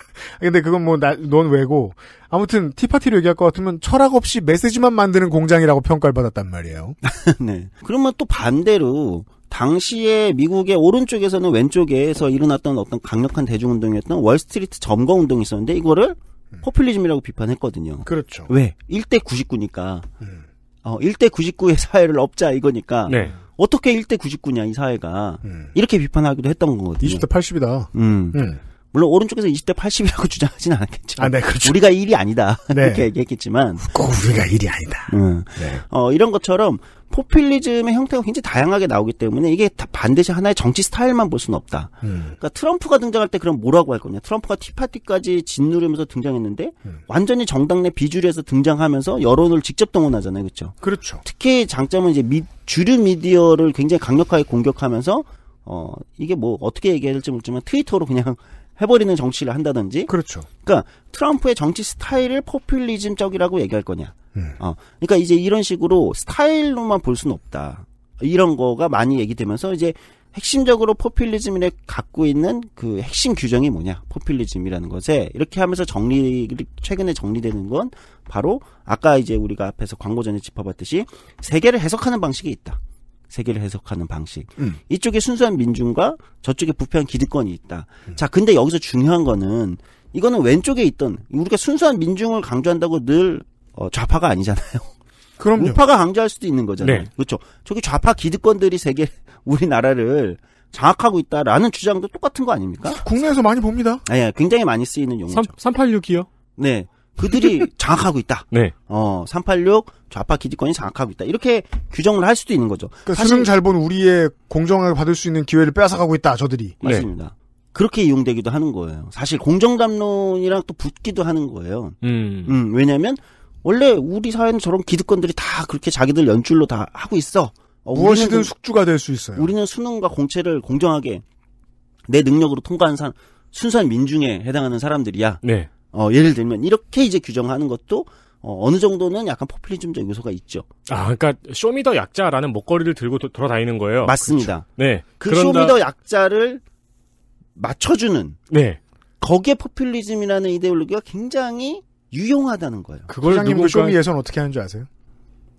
근데 그건 뭐, 넌 왜고. 아무튼, 티파티를 얘기할 것 같으면 철학 없이 메시지만 만드는 공장이라고 평가를 받았단 말이에요. 네. 그러면 또 반대로, 당시에 미국의 오른쪽에서는 왼쪽에서 일어났던 어떤 강력한 대중운동이었던 월스트리트 점거 운동이 있었는데, 이거를 음. 포퓰리즘이라고 비판했거든요. 그렇죠. 왜? 1대 99니까. 음. 어, 1대 99의 사회를 업자 이거니까. 네. 어떻게 1대 99냐 이 사회가. 음. 이렇게 비판하기도 했던 거거든요. 20대 80이다. 음. 음. 물론 오른쪽에서 20대 80이라고 주장하진 않았겠죠. 아, 네, 그렇죠. 우리가 일이 아니다. 네. 이렇게 얘기했겠지만. 꼭 우리가 일이 아니다. 음. 네. 어, 이런 것처럼 포퓰리즘의 형태가 굉장히 다양하게 나오기 때문에 이게 다 반드시 하나의 정치 스타일만 볼 수는 없다. 음. 그러니까 트럼프가 등장할 때 그럼 뭐라고 할 거냐? 트럼프가 티파티까지 짓누르면서 등장했는데 음. 완전히 정당 내 비주류에서 등장하면서 여론을 직접 동원하잖아요, 그렇죠? 그렇죠. 특히 장점은 이제 미, 주류 미디어를 굉장히 강력하게 공격하면서 어 이게 뭐 어떻게 얘기해야 될지 모르지만 트위터로 그냥 해버리는 정치를 한다든지. 그렇죠. 그러니까 트럼프의 정치 스타일을 포퓰리즘적이라고 얘기할 거냐. 음. 어, 그러니까 이제 이런 식으로 스타일로만 볼 수는 없다. 이런 거가 많이 얘기되면서 이제 핵심적으로 포퓰리즘이 갖고 있는 그 핵심 규정이 뭐냐 포퓰리즘이라는 것에 이렇게 하면서 정리 최근에 정리되는 건 바로 아까 이제 우리가 앞에서 광고 전에 짚어봤듯이 세계를 해석하는 방식이 있다. 세계를 해석하는 방식. 음. 이쪽에 순수한 민중과 저쪽에 부패한 기득권이 있다. 음. 자, 근데 여기서 중요한 거는 이거는 왼쪽에 있던 우리가 순수한 민중을 강조한다고 늘 어, 좌파가 아니잖아요. 그럼 우파가 강조할 수도 있는 거잖아요. 네. 그렇죠. 저기 좌파 기득권들이 세계 우리나라를 장악하고 있다라는 주장도 똑같은 거 아닙니까? 국내에서 많이 봅니다. 아, 예, 네, 굉장히 많이 쓰이는 용어죠. 3, 386이요? 네. 그들이 장악하고 있다. 네. 어, 386 좌파 기득권이 장악하고 있다. 이렇게 규정을 할 수도 있는 거죠. 그러니까 사실... 수능 잘 본 우리의 공정하게 받을 수 있는 기회를 빼앗아가고 있다. 저들이. 네. 맞습니다. 네. 그렇게 이용되기도 하는 거예요. 사실 공정담론이랑 또 붙기도 하는 거예요. 음. 음 왜냐면 원래 우리 사회는 저런 기득권들이 다 그렇게 자기들 연출로다 하고 있어. 어, 무엇이든 숙주가 될 수 있어요. 우리는 수능과 공채를 공정하게 내 능력으로 통과한 사람, 순수한 민중에 해당하는 사람들이야. 네. 어, 예를 들면 이렇게 이제 규정하는 것도 어, 어느 정도는 약간 포퓰리즘적 요소가 있죠. 아, 그러니까 쇼미더 약자라는 목걸이를 들고 도, 돌아다니는 거예요. 맞습니다. 그쵸. 네. 그 그런다... 쇼미더 약자를 맞춰주는. 네. 거기에 포퓰리즘이라는 이데올로기가 굉장히 유용하다는 거예요. 그걸 사장님도 누군가... 쇼미 예선 어떻게 하는 줄 아세요?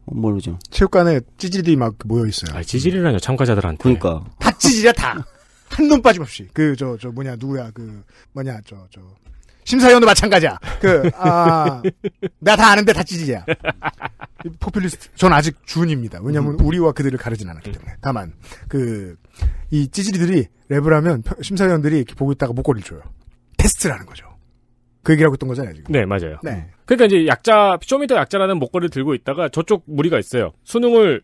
어, 모르죠. 체육관에 찌질이 막 모여 있어요. 아, 찌질이라뇨 참가자들한테. 그러니까 다 찌질이야 다. 한눈 빠짐없이. 그 저저 저 뭐냐 누구야 그 뭐냐 저저 저 심사위원도 마찬가지야. 그, 아, 나다 아는데 다찌지야 포퓰리스트. 전 아직 준입니다. 왜냐면 음. 우리와 그들을 가르진 않았기 음. 때문에. 다만, 그, 이 찌질이들이 랩을 하면 심사위원들이 이렇게 보고 있다가 목걸이를 줘요. 테스트라는 거죠. 그 얘기를 하고 있던 거잖아요, 지금. 네, 맞아요. 네. 음. 그러니까 이제 약자, 쇼미더 약자라는 목걸이를 들고 있다가 저쪽 무리가 있어요. 수능을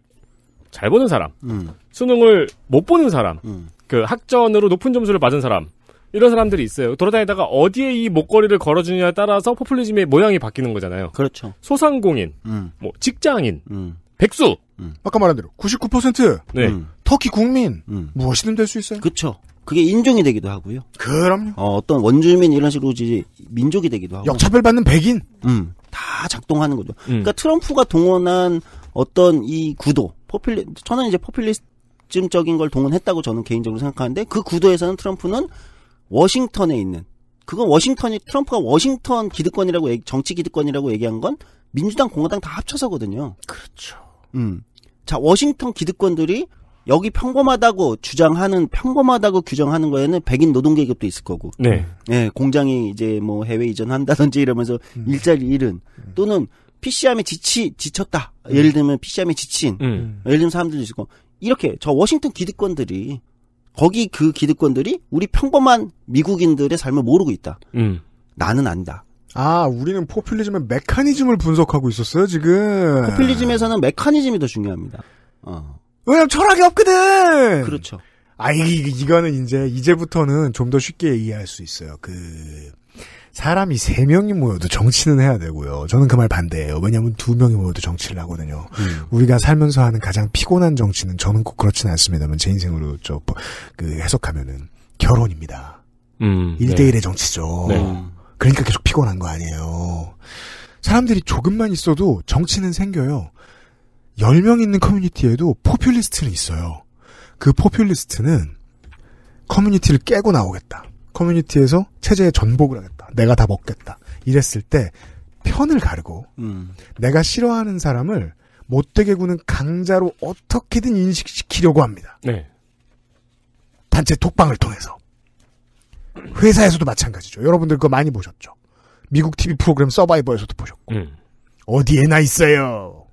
잘 보는 사람, 음. 수능을 못 보는 사람, 음. 그 학전으로 높은 점수를 받은 사람, 이런 사람들이 있어요. 돌아다니다가 어디에 이 목걸이를 걸어주느냐에 따라서 포퓰리즘의 모양이 바뀌는 거잖아요. 그렇죠. 소상공인, 음. 뭐 직장인, 음. 백수. 음. 아까 말한 대로 99% 네. 음. 터키 국민 음. 무엇이든 될 수 있어요. 그렇죠. 그게 인종이 되기도 하고요. 그럼요. 어, 떤 원주민 이런 식으로 이제 민족이 되기도 하고. 역차별받는 백인. 음. 다 작동하는 거죠. 음. 그러니까 트럼프가 동원한 어떤 이 구도, 포퓰리 저는 이제 포퓰리즘적인 걸 동원했다고 저는 개인적으로 생각하는데 그 구도에서는 트럼프는 워싱턴에 있는 그건 워싱턴이 트럼프가 워싱턴 기득권이라고 정치 기득권이라고 얘기한 건 민주당 공화당 다 합쳐서거든요. 그렇죠. 음. 자, 워싱턴 기득권들이 여기 평범하다고 주장하는 평범하다고 규정하는 거에는 백인 노동 계급도 있을 거고. 네. 네 공장이 이제 뭐 해외 이전한다든지 이러면서 음. 일자리 잃은 음. 또는 PC함에 지치 지쳤다. 음. 예를 들면 PC함에 지친. 음. 예를 들면 사람들도 있을 거. 이렇게 저 워싱턴 기득권들이 거기 그 기득권들이 우리 평범한 미국인들의 삶을 모르고 있다. 음. 나는 안다. 아, 우리는 포퓰리즘의 메커니즘을 분석하고 있었어요, 지금. 포퓰리즘에서는 메커니즘이 더 중요합니다. 어. 왜냐면 철학이 없거든! 그렇죠. 아, 이, 이거는 이제, 이제부터는 좀 더 쉽게 이해할 수 있어요. 그, 사람이 세 명이 모여도 정치는 해야 되고요. 저는 그 말 반대예요. 왜냐하면 두 명이 모여도 정치를 하거든요. 음. 우리가 살면서 하는 가장 피곤한 정치는 저는 꼭 그렇지는 않습니다만 제 인생으로 저그 해석하면은 결혼입니다. 음, 1대1의 네. 정치죠. 네. 그러니까 계속 피곤한 거 아니에요. 사람들이 조금만 있어도 정치는 생겨요. 10명 있는 커뮤니티에도 포퓰리스트는 있어요. 그 포퓰리스트는 커뮤니티를 깨고 나오겠다. 커뮤니티에서 체제에 전복을 하겠다. 내가 다 먹겠다. 이랬을 때 편을 가르고 음. 내가 싫어하는 사람을 못되게 구는 강자로 어떻게든 인식시키려고 합니다. 네. 단체 독방을 통해서. 회사에서도 마찬가지죠. 여러분들 그거 많이 보셨죠. 미국 TV 프로그램 서바이버에서도 보셨고. 음. 어디에나 있어요.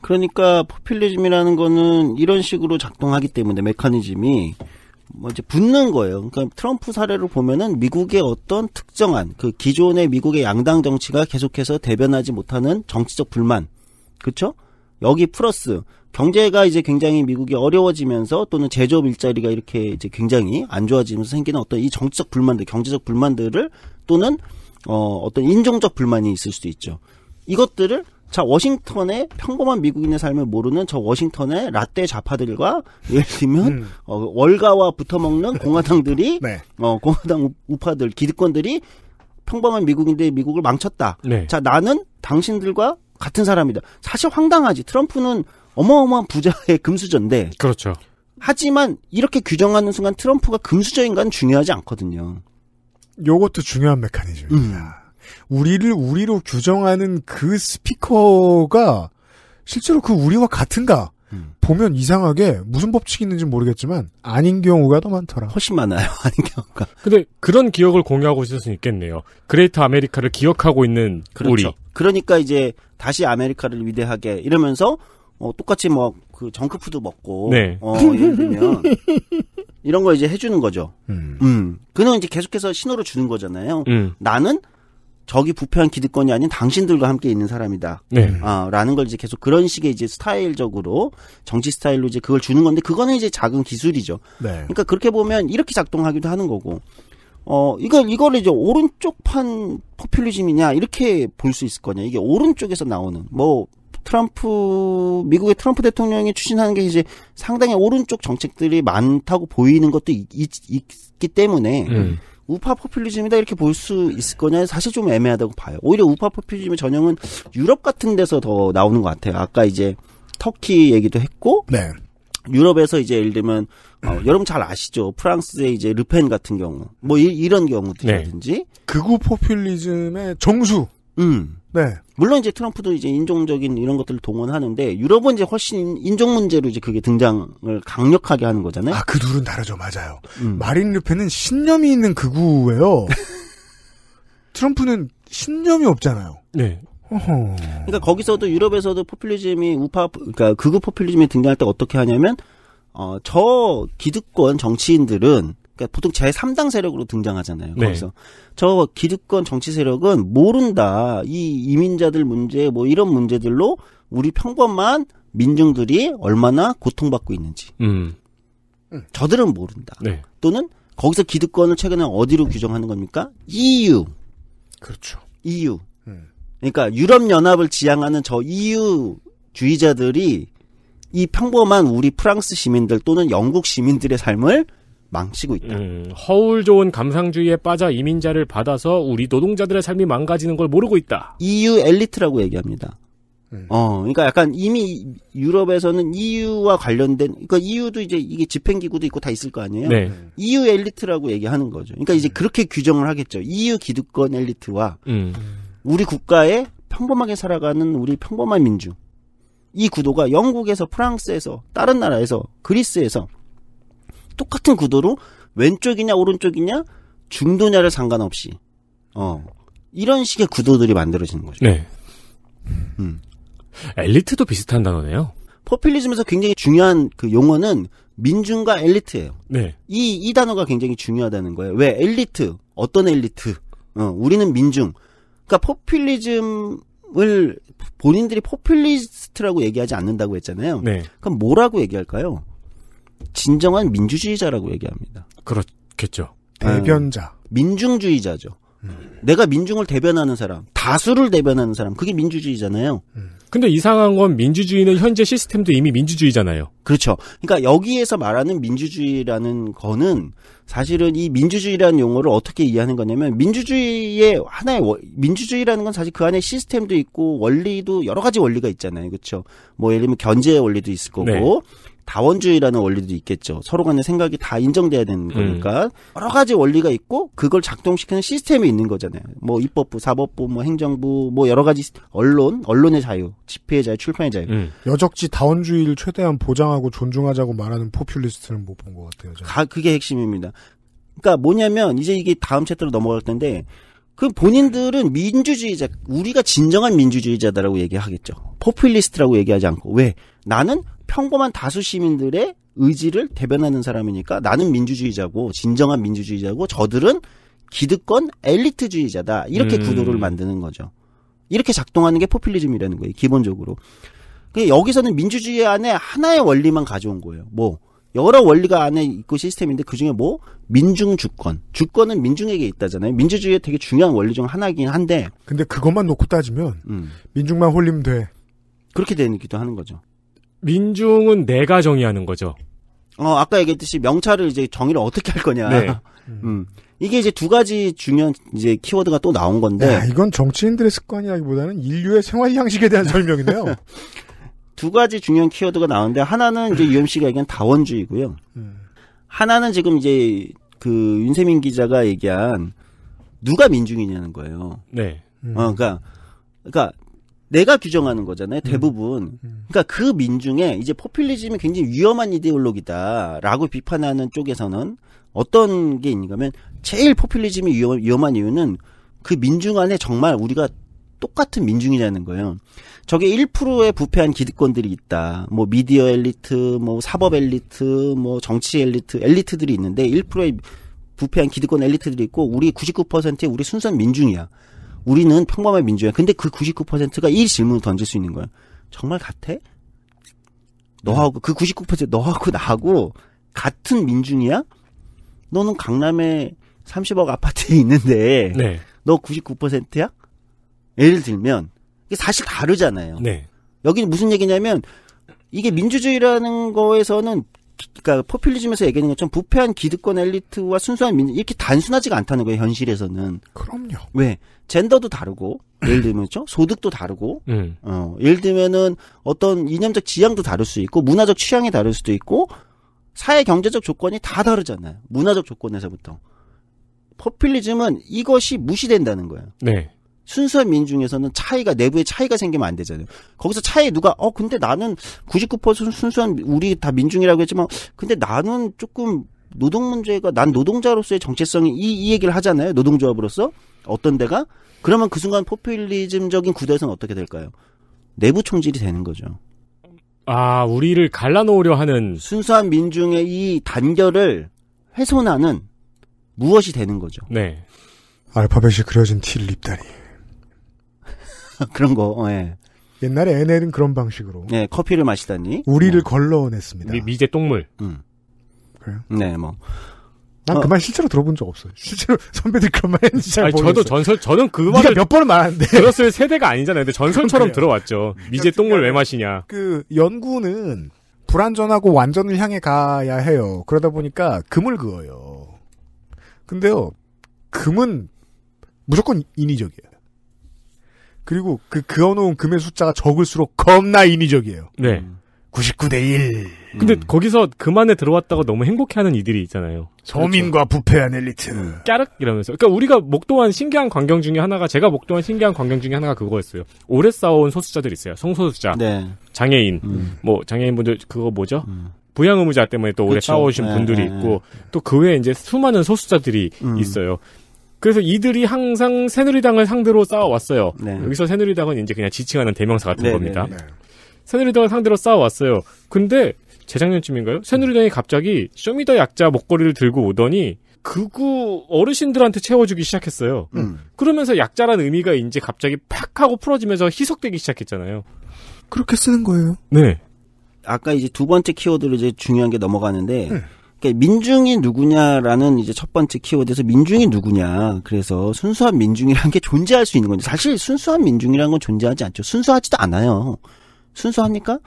그러니까 포퓰리즘이라는 거는 이런 식으로 작동하기 때문에 메커니즘이 뭐 이제 붙는 거예요. 그러니까 트럼프 사례를 보면은 미국의 어떤 특정한 그 기존의 미국의 양당 정치가 계속해서 대변하지 못하는 정치적 불만, 그렇죠? 여기 플러스 경제가 이제 굉장히 미국이 어려워지면서 또는 제조업 일자리가 이렇게 이제 굉장히 안 좋아지면서 생기는 어떤 이 정치적 불만들, 경제적 불만들을 또는 어 어떤 인종적 불만이 있을 수도 있죠. 이것들을 자 워싱턴의 평범한 미국인의 삶을 모르는 저 워싱턴의 라떼 좌파들과 예를 들면 음. 어, 월가와 붙어먹는 공화당들이 네. 어, 공화당 우파들 기득권들이 평범한 미국인들의 미국을 망쳤다. 네. 자 나는 당신들과 같은 사람이다. 사실 황당하지. 트럼프는 어마어마한 부자의 금수저인데. 그렇죠. 하지만 이렇게 규정하는 순간 트럼프가 금수저인가는 중요하지 않거든요. 요것도 중요한 메커니즘입니다. 음. 우리를 우리로 규정하는 그 스피커가 실제로 그 우리와 같은가? 음. 보면 이상하게 무슨 법칙이 있는지 모르겠지만 아닌 경우가 더 많더라. 훨씬 많아요. 아닌 경우가. 근데 그런 기억을 공유하고 있을 수는 있겠네요. 그레이트 아메리카를 기억하고 있는 그렇죠. 우리. 그러니까 이제 다시 아메리카를 위대하게 이러면서 어, 똑같이 뭐 그 정크푸드 먹고 네. 어, 예를 들면 이런 거 이제 해주는 거죠. 음. 음. 그는 이제 계속해서 신호를 주는 거잖아요. 음. 나는 저기 부패한 기득권이 아닌 당신들과 함께 있는 사람이다. 네. 아, 라는 걸 이제 계속 그런 식의 이제 스타일적으로 정치 스타일로 이제 그걸 주는 건데 그거는 이제 작은 기술이죠. 네. 그러니까 그렇게 보면 이렇게 작동하기도 하는 거고. 어, 이걸 이걸 이제 오른쪽판 포퓰리즘이냐 이렇게 볼 수 있을 거냐. 이게 오른쪽에서 나오는 뭐 트럼프 미국의 트럼프 대통령이 추진하는 게 이제 상당히 오른쪽 정책들이 많다고 보이는 것도 있, 있, 있기 때문에 음. 우파 포퓰리즘이다 이렇게 볼 수 있을 거냐 사실 좀 애매하다고 봐요. 오히려 우파 포퓰리즘의 전형은 유럽 같은 데서 더 나오는 것 같아요. 아까 이제 터키 얘기도 했고 네. 유럽에서 이제 예를 들면 어, 여러분 잘 아시죠 프랑스의 이제 르펜 같은 경우 뭐 이, 런 경우들이라든지 네. 극우 포퓰리즘의 정수. 음. 네. 물론 이제 트럼프도 이제 인종적인 이런 것들을 동원하는데 유럽은 이제 훨씬 인종 문제로 이제 그게 등장을 강력하게 하는 거잖아요. 아, 그 둘은 다르죠. 맞아요. 음. 마린 르페는 신념이 있는 극우예요. 트럼프는 신념이 없잖아요. 네. 어허. 그러니까 거기서도 유럽에서도 포퓰리즘이 우파 그러니까 극우 포퓰리즘이 등장할 때 어떻게 하냐면 어, 저 기득권 정치인들은 그러니까 보통 제3당 세력으로 등장하잖아요. 네. 거기서 저 기득권 정치 세력은 모른다. 이 이민자들 문제 뭐 이런 문제들로 우리 평범한 민중들이 얼마나 고통받고 있는지. 음. 음. 저들은 모른다. 네. 또는 거기서 기득권을 최근에 어디로 규정하는 겁니까? EU. 그렇죠. EU. 음. 그러니까 유럽 연합을 지향하는 저 EU 주의자들이 이 평범한 우리 프랑스 시민들 또는 영국 시민들의 삶을 망치고 있다. 음, 허울 좋은 감상주의에 빠져 이민자를 받아서 우리 노동자들의 삶이 망가지는 걸 모르고 있다. EU 엘리트라고 얘기합니다. 음. 어, 그러니까 약간 이미 유럽에서는 EU와 관련된, 그러니까 EU도 이제 이게 집행기구도 있고 다 있을 거 아니에요? 네. EU 엘리트라고 얘기하는 거죠. 그러니까 이제 음. 그렇게 규정을 하겠죠. EU 기득권 엘리트와 음. 우리 국가의 평범하게 살아가는 우리 평범한 민중. 이 구도가 영국에서 프랑스에서 다른 나라에서 그리스에서 똑같은 구도로 왼쪽이냐 오른쪽이냐 중도냐를 상관없이 어 이런 식의 구도들이 만들어지는 거죠. 네. 음. 엘리트도 비슷한 단어네요. 포퓰리즘에서 굉장히 중요한 그 용어는 민중과 엘리트예요. 네. 이, 이 단어가 굉장히 중요하다는 거예요. 왜? 엘리트. 어떤 엘리트? 어, 우리는 민중. 그러니까 포퓰리즘을 본인들이 포퓰리스트라고 얘기하지 않는다고 했잖아요. 네. 그럼 뭐라고 얘기할까요? 진정한 민주주의자라고 얘기합니다. 그렇겠죠. 대변자. 음, 민중주의자죠. 음. 내가 민중을 대변하는 사람, 다수를 대변하는 사람, 그게 민주주의잖아요. 음. 근데 이상한 건 민주주의는 현재 시스템도 이미 민주주의잖아요. 그렇죠. 그러니까 여기에서 말하는 민주주의라는 거는 사실은 이 민주주의라는 용어를 어떻게 이해하는 거냐면 민주주의의 하나의 민주주의라는 건 사실 그 안에 시스템도 있고 원리도 여러 가지 원리가 있잖아요. 그렇죠. 뭐 예를 들면 견제의 원리도 있을 거고 네. 다원주의라는 원리도 있겠죠. 서로 간의 생각이 다 인정돼야 되는 음. 거니까 음. 여러 가지 원리가 있고 그걸 작동시키는 시스템이 있는 거잖아요. 뭐 입법부, 사법부, 뭐 행정부, 뭐 여러 가지 언론, 언론의 자유, 집회의 자유, 출판의 자유. 음. 여적지 다원주의를 최대한 보장하고 존중하자고 말하는 포퓰리스트는 못 본 것 같아요. 가, 그게 핵심입니다. 그러니까 뭐냐면 이제 이게 다음 챕터로 넘어갈 텐데 그 본인들은 민주주의자, 우리가 진정한 민주주의자다라고 얘기하겠죠. 포퓰리스트라고 얘기하지 않고. 왜? 나는 평범한 다수 시민들의 의지를 대변하는 사람이니까 나는 민주주의자고 진정한 민주주의자고 저들은 기득권 엘리트주의자다. 이렇게 음. 구도를 만드는 거죠. 이렇게 작동하는 게 포퓰리즘이라는 거예요. 기본적으로. 그러니까 여기서는 민주주의 안에 하나의 원리만 가져온 거예요. 뭐 여러 원리가 안에 있고 시스템인데 그중에 뭐 민중 주권. 주권은 민중에게 있다잖아요. 민주주의의 되게 중요한 원리 중 하나이긴 한데 근데 그것만 놓고 따지면 음. 민중만 홀리면 돼. 그렇게 되기도 하는 거죠. 민중은 내가 정의하는 거죠. 어, 아까 얘기했듯이 명찰을 이제 정의를 어떻게 할 거냐. 네. 음. 이게 이제 두 가지 중요한 이제 키워드가 또 나온 건데. 야, 이건 정치인들의 습관이라기보다는 인류의 생활 양식에 대한 설명이네요. 두 가지 중요한 키워드가 나오는데 하나는 이제 UMC가 얘기한 다원주의고요. 음. 하나는 지금 이제 그 윤세민 기자가 얘기한 누가 민중이냐는 거예요. 네. 음. 어, 그러니까 그러니까 내가 규정하는 거잖아요. 음. 대부분. 음. 그러니까 그 민중에 이제 포퓰리즘이 굉장히 위험한 이데올로기다라고 비판하는 쪽에서는 어떤 게 있냐면 는 제일 포퓰리즘이 위험, 위험한 이유는 그 민중 안에 정말 우리가 똑같은 민중이라는 거예요. 저게 1%의 부패한 기득권들이 있다. 뭐 미디어 엘리트, 뭐 사법 엘리트, 뭐 정치 엘리트, 엘리트들이 있는데 1%의 부패한 기득권 엘리트들이 있고 우리 99%의 우리 순수한 민중이야. 우리는 평범한 민주야. 근데 그 99%가 이 질문을 던질 수 있는 거야. 정말 같아? 너하고 그 99% 너하고 나하고 같은 민중이야? 너는 강남에 30억 아파트에 있는데 네. 너 99%야? 예를 들면 이게 사실 다르잖아요. 네. 여기는 무슨 얘기냐면 이게 민주주의라는 거에서는 그러니까 포퓰리즘에서 얘기하는 것처럼 부패한 기득권 엘리트와 순수한 민족 이렇게 단순하지가 않다는 거예요 현실에서는. 그럼요. 왜 젠더도 다르고 예를 들면죠 그렇 소득도 다르고 음. 어 예를 들면은 어떤 이념적 지향도 다를 수 있고 문화적 취향이 다를 수도 있고 사회 경제적 조건이 다 다르잖아요 문화적 조건에서부터 포퓰리즘은 이것이 무시된다는 거예요. 네. 순수한 민중에서는 차이가 내부에 차이가 생기면 안 되잖아요. 거기서 차이 누가 어 근데 나는 99% 순수한 우리 다 민중이라고 했지만 근데 나는 조금 노동 문제가 난 노동자로서의 정체성이 이, 이 얘기를 하잖아요. 노동조합으로서 어떤 데가 그러면 그 순간 포퓰리즘적인 구도에서는 어떻게 될까요? 내부 총질이 되는 거죠. 아, 우리를 갈라놓으려 하는 순수한 민중의 이 단결을 훼손하는 무엇이 되는 거죠. 네. 알파벳이 그려진 티를 입다니. 그런 거. 예. 옛날에 애네는 그런 방식으로. 네, 커피를 마시다니. 우리를 네. 걸러냈습니다. 미, 미제 똥물. 음. 그래요? 네, 뭐. 난 그말 어. 실제로 들어본 적 없어요. 실제로 선배들 그런 말 했는지 잘 아니, 모르겠어요. 저도 전설, 저는 그 말을. 몇 번을 말하는데. 들었을 세대가 아니잖아요. 근데 전설처럼 들어왔죠. 그러니까 미제 똥물 왜 그러니까 마시냐. 그, 연구는 불완전하고 완전을 향해 가야 해요. 그러다 보니까 금을 그어요. 근데요, 금은 무조건 인위적이에요. 그리고 그 그어놓은 금의 숫자가 적을수록 겁나 인위적이에요. 네. 99대 음. 1. 근데 음. 거기서 그만에 들어왔다고 너무 행복해하는 이들이 있잖아요. 서민과 그렇죠. 부패한 엘리트. 음. 까륵 이러면서. 그러니까 우리가 목도한 신기한 광경 중에 하나가 제가 목도한 신기한 광경 중에 하나가 그거였어요. 오래 싸워온 소수자들 있어요. 성소수자, 네. 장애인, 음. 뭐 장애인분들 그거 뭐죠? 음. 부양 의무자 때문에 또 오래 그렇죠. 싸워오신 네, 분들이 네, 있고 네. 또그 외에 이제 수많은 소수자들이 음. 있어요. 그래서 이들이 항상 새누리당을 상대로 싸워왔어요. 네. 여기서 새누리당은 이제 그냥 지칭하는 대명사 같은 네, 겁니다. 네, 네. 새누리당을 상대로 싸워왔어요. 근데 재작년쯤인가요? 새누리당이 갑자기 쇼미더 약자 목걸이를 들고 오더니 그우 어르신들한테 채워주기 시작했어요. 음. 그러면서 약자란 의미가 이제 갑자기 팍 하고 풀어지면서 희석되기 시작했잖아요. 그렇게 쓰는 거예요. 네. 아까 이제 두 번째 키워드로 이제 중요한 게 넘어가는데 음. 그러니까 민중이 누구냐라는 이제 첫 번째 키워드에서 민중이 누구냐. 그래서 순수한 민중이라는 게 존재할 수 있는 건데 사실 순수한 민중이라는 건 존재하지 않죠. 순수하지도 않아요. 순수합니까?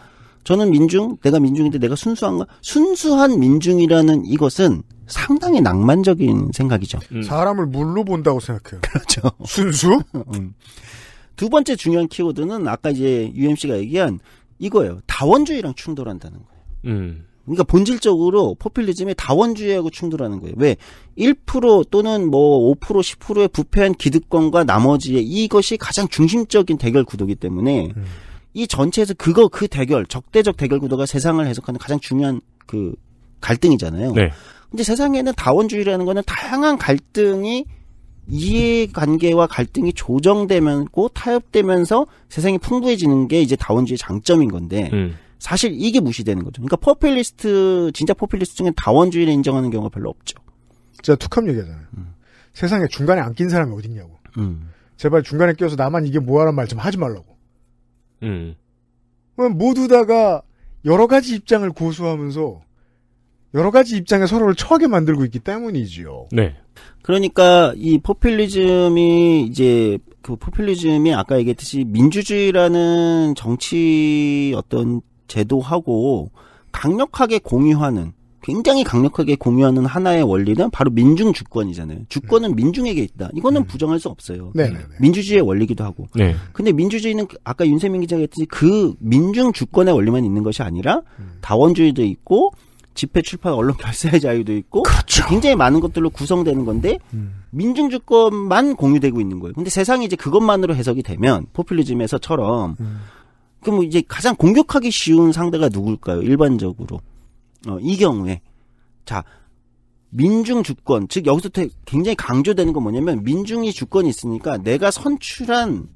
저는 민중, 내가 민중인데 내가 순수한가? 순수한 민중이라는 이것은 상당히 낭만적인 생각이죠. 음. 사람을 물로 본다고 생각해요. 그렇죠. 순수? 음. 두 번째 중요한 키워드는 아까 이제 UMC가 얘기한 이거예요. 다원주의랑 충돌한다는 거예요. 음. 그러니까 본질적으로 포퓰리즘이 다원주의하고 충돌하는 거예요. 왜? 1% 또는 뭐 5%, 10%의 부패한 기득권과 나머지의 이것이 가장 중심적인 대결 구도기 때문에 음. 이 전체에서 그거 그 대결, 적대적 대결 구도가 세상을 해석하는 가장 중요한 그 갈등이잖아요. 네. 근데 세상에는 다원주의라는 거는 다양한 갈등이 이해관계와 갈등이 조정되면서 타협되면서 세상이 풍부해지는 게 이제 다원주의 장점인 건데 음. 사실 이게 무시되는 거죠. 그러니까 포퓰리스트 진짜 포퓰리스트 중에 다원주의를 인정하는 경우가 별로 없죠. 제가 툭함 얘기잖아요 음. 세상에 중간에 안 낀 사람이 어딨냐고. 음. 제발 중간에 끼어서 나만 이게 뭐야란말 좀 하지 말라고. 음. 모두 다가 여러 가지 입장을 고수하면서 여러 가지 입장에 서로를 처하게 만들고 있기 때문이지요. 네. 그러니까 이 포퓰리즘이 이제 그 포퓰리즘이 아까 얘기했듯이 민주주의라는 정치 어떤 제도하고 강력하게 공유하는 굉장히 강력하게 공유하는 하나의 원리는 바로 민중 주권이잖아요. 주권은 네. 민중에게 있다. 이거는 네. 부정할 수 없어요. 네. 네, 네. 민주주의의 원리기도 하고. 네. 근데 민주주의는 그 아까 윤세민 기자가 했듯이 그 민중 주권의 원리만 있는 것이 아니라 음. 다원주의도 있고 집회 출판 언론 결사의 자유도 있고 그렇죠. 굉장히 많은 것들로 구성되는 건데 음. 민중 주권만 공유되고 있는 거예요. 근데 세상이 이제 그것만으로 해석이 되면 포퓰리즘에서처럼 음. 그럼 이제 가장 공격하기 쉬운 상대가 누굴까요? 일반적으로. 어, 이 경우에. 자, 민중 주권. 즉, 여기서 굉장히 강조되는 건 뭐냐면, 민중이 주권이 있으니까 내가 선출한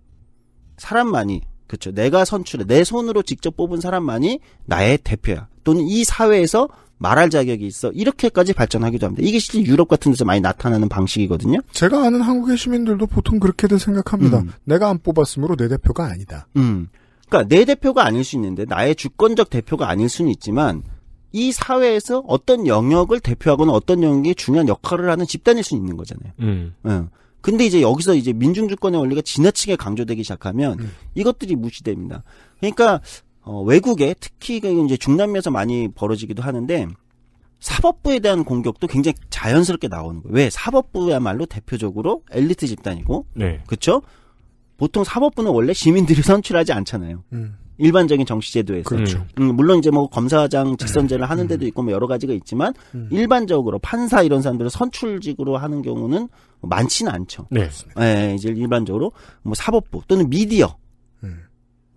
사람만이, 그쵸. 내가 선출해. 내 손으로 직접 뽑은 사람만이 나의 대표야. 또는 이 사회에서 말할 자격이 있어. 이렇게까지 발전하기도 합니다. 이게 실제 유럽 같은 데서 많이 나타나는 방식이거든요. 제가 아는 한국의 시민들도 보통 그렇게들 생각합니다. 음. 내가 안 뽑았으므로 내 대표가 아니다. 음. 그러니까 내 대표가 아닐 수 있는데 나의 주권적 대표가 아닐 수는 있지만 이 사회에서 어떤 영역을 대표하거나 어떤 영역이 중요한 역할을 하는 집단일 수 있는 거잖아요. 음. 응. 예. 근데 이제 여기서 이제 민중주권의 원리가 지나치게 강조되기 시작하면 음. 이것들이 무시됩니다. 그러니까 어, 외국에 특히 그 이제 중남미에서 많이 벌어지기도 하는데 사법부에 대한 공격도 굉장히 자연스럽게 나오는 거예요. 왜 사법부야말로 대표적으로 엘리트 집단이고, 네. 그렇죠? 보통 사법부는 원래 시민들이 선출하지 않잖아요. 음. 일반적인 정치제도에서 그렇죠. 음, 물론 이제 뭐 검사장 네. 직선제를 하는 음. 데도 있고 뭐 여러 가지가 있지만 음. 일반적으로 판사 이런 사람들을 선출직으로 하는 경우는 많지는 않죠. 네, 예, 이제 일반적으로 뭐 사법부 또는 미디어, 음.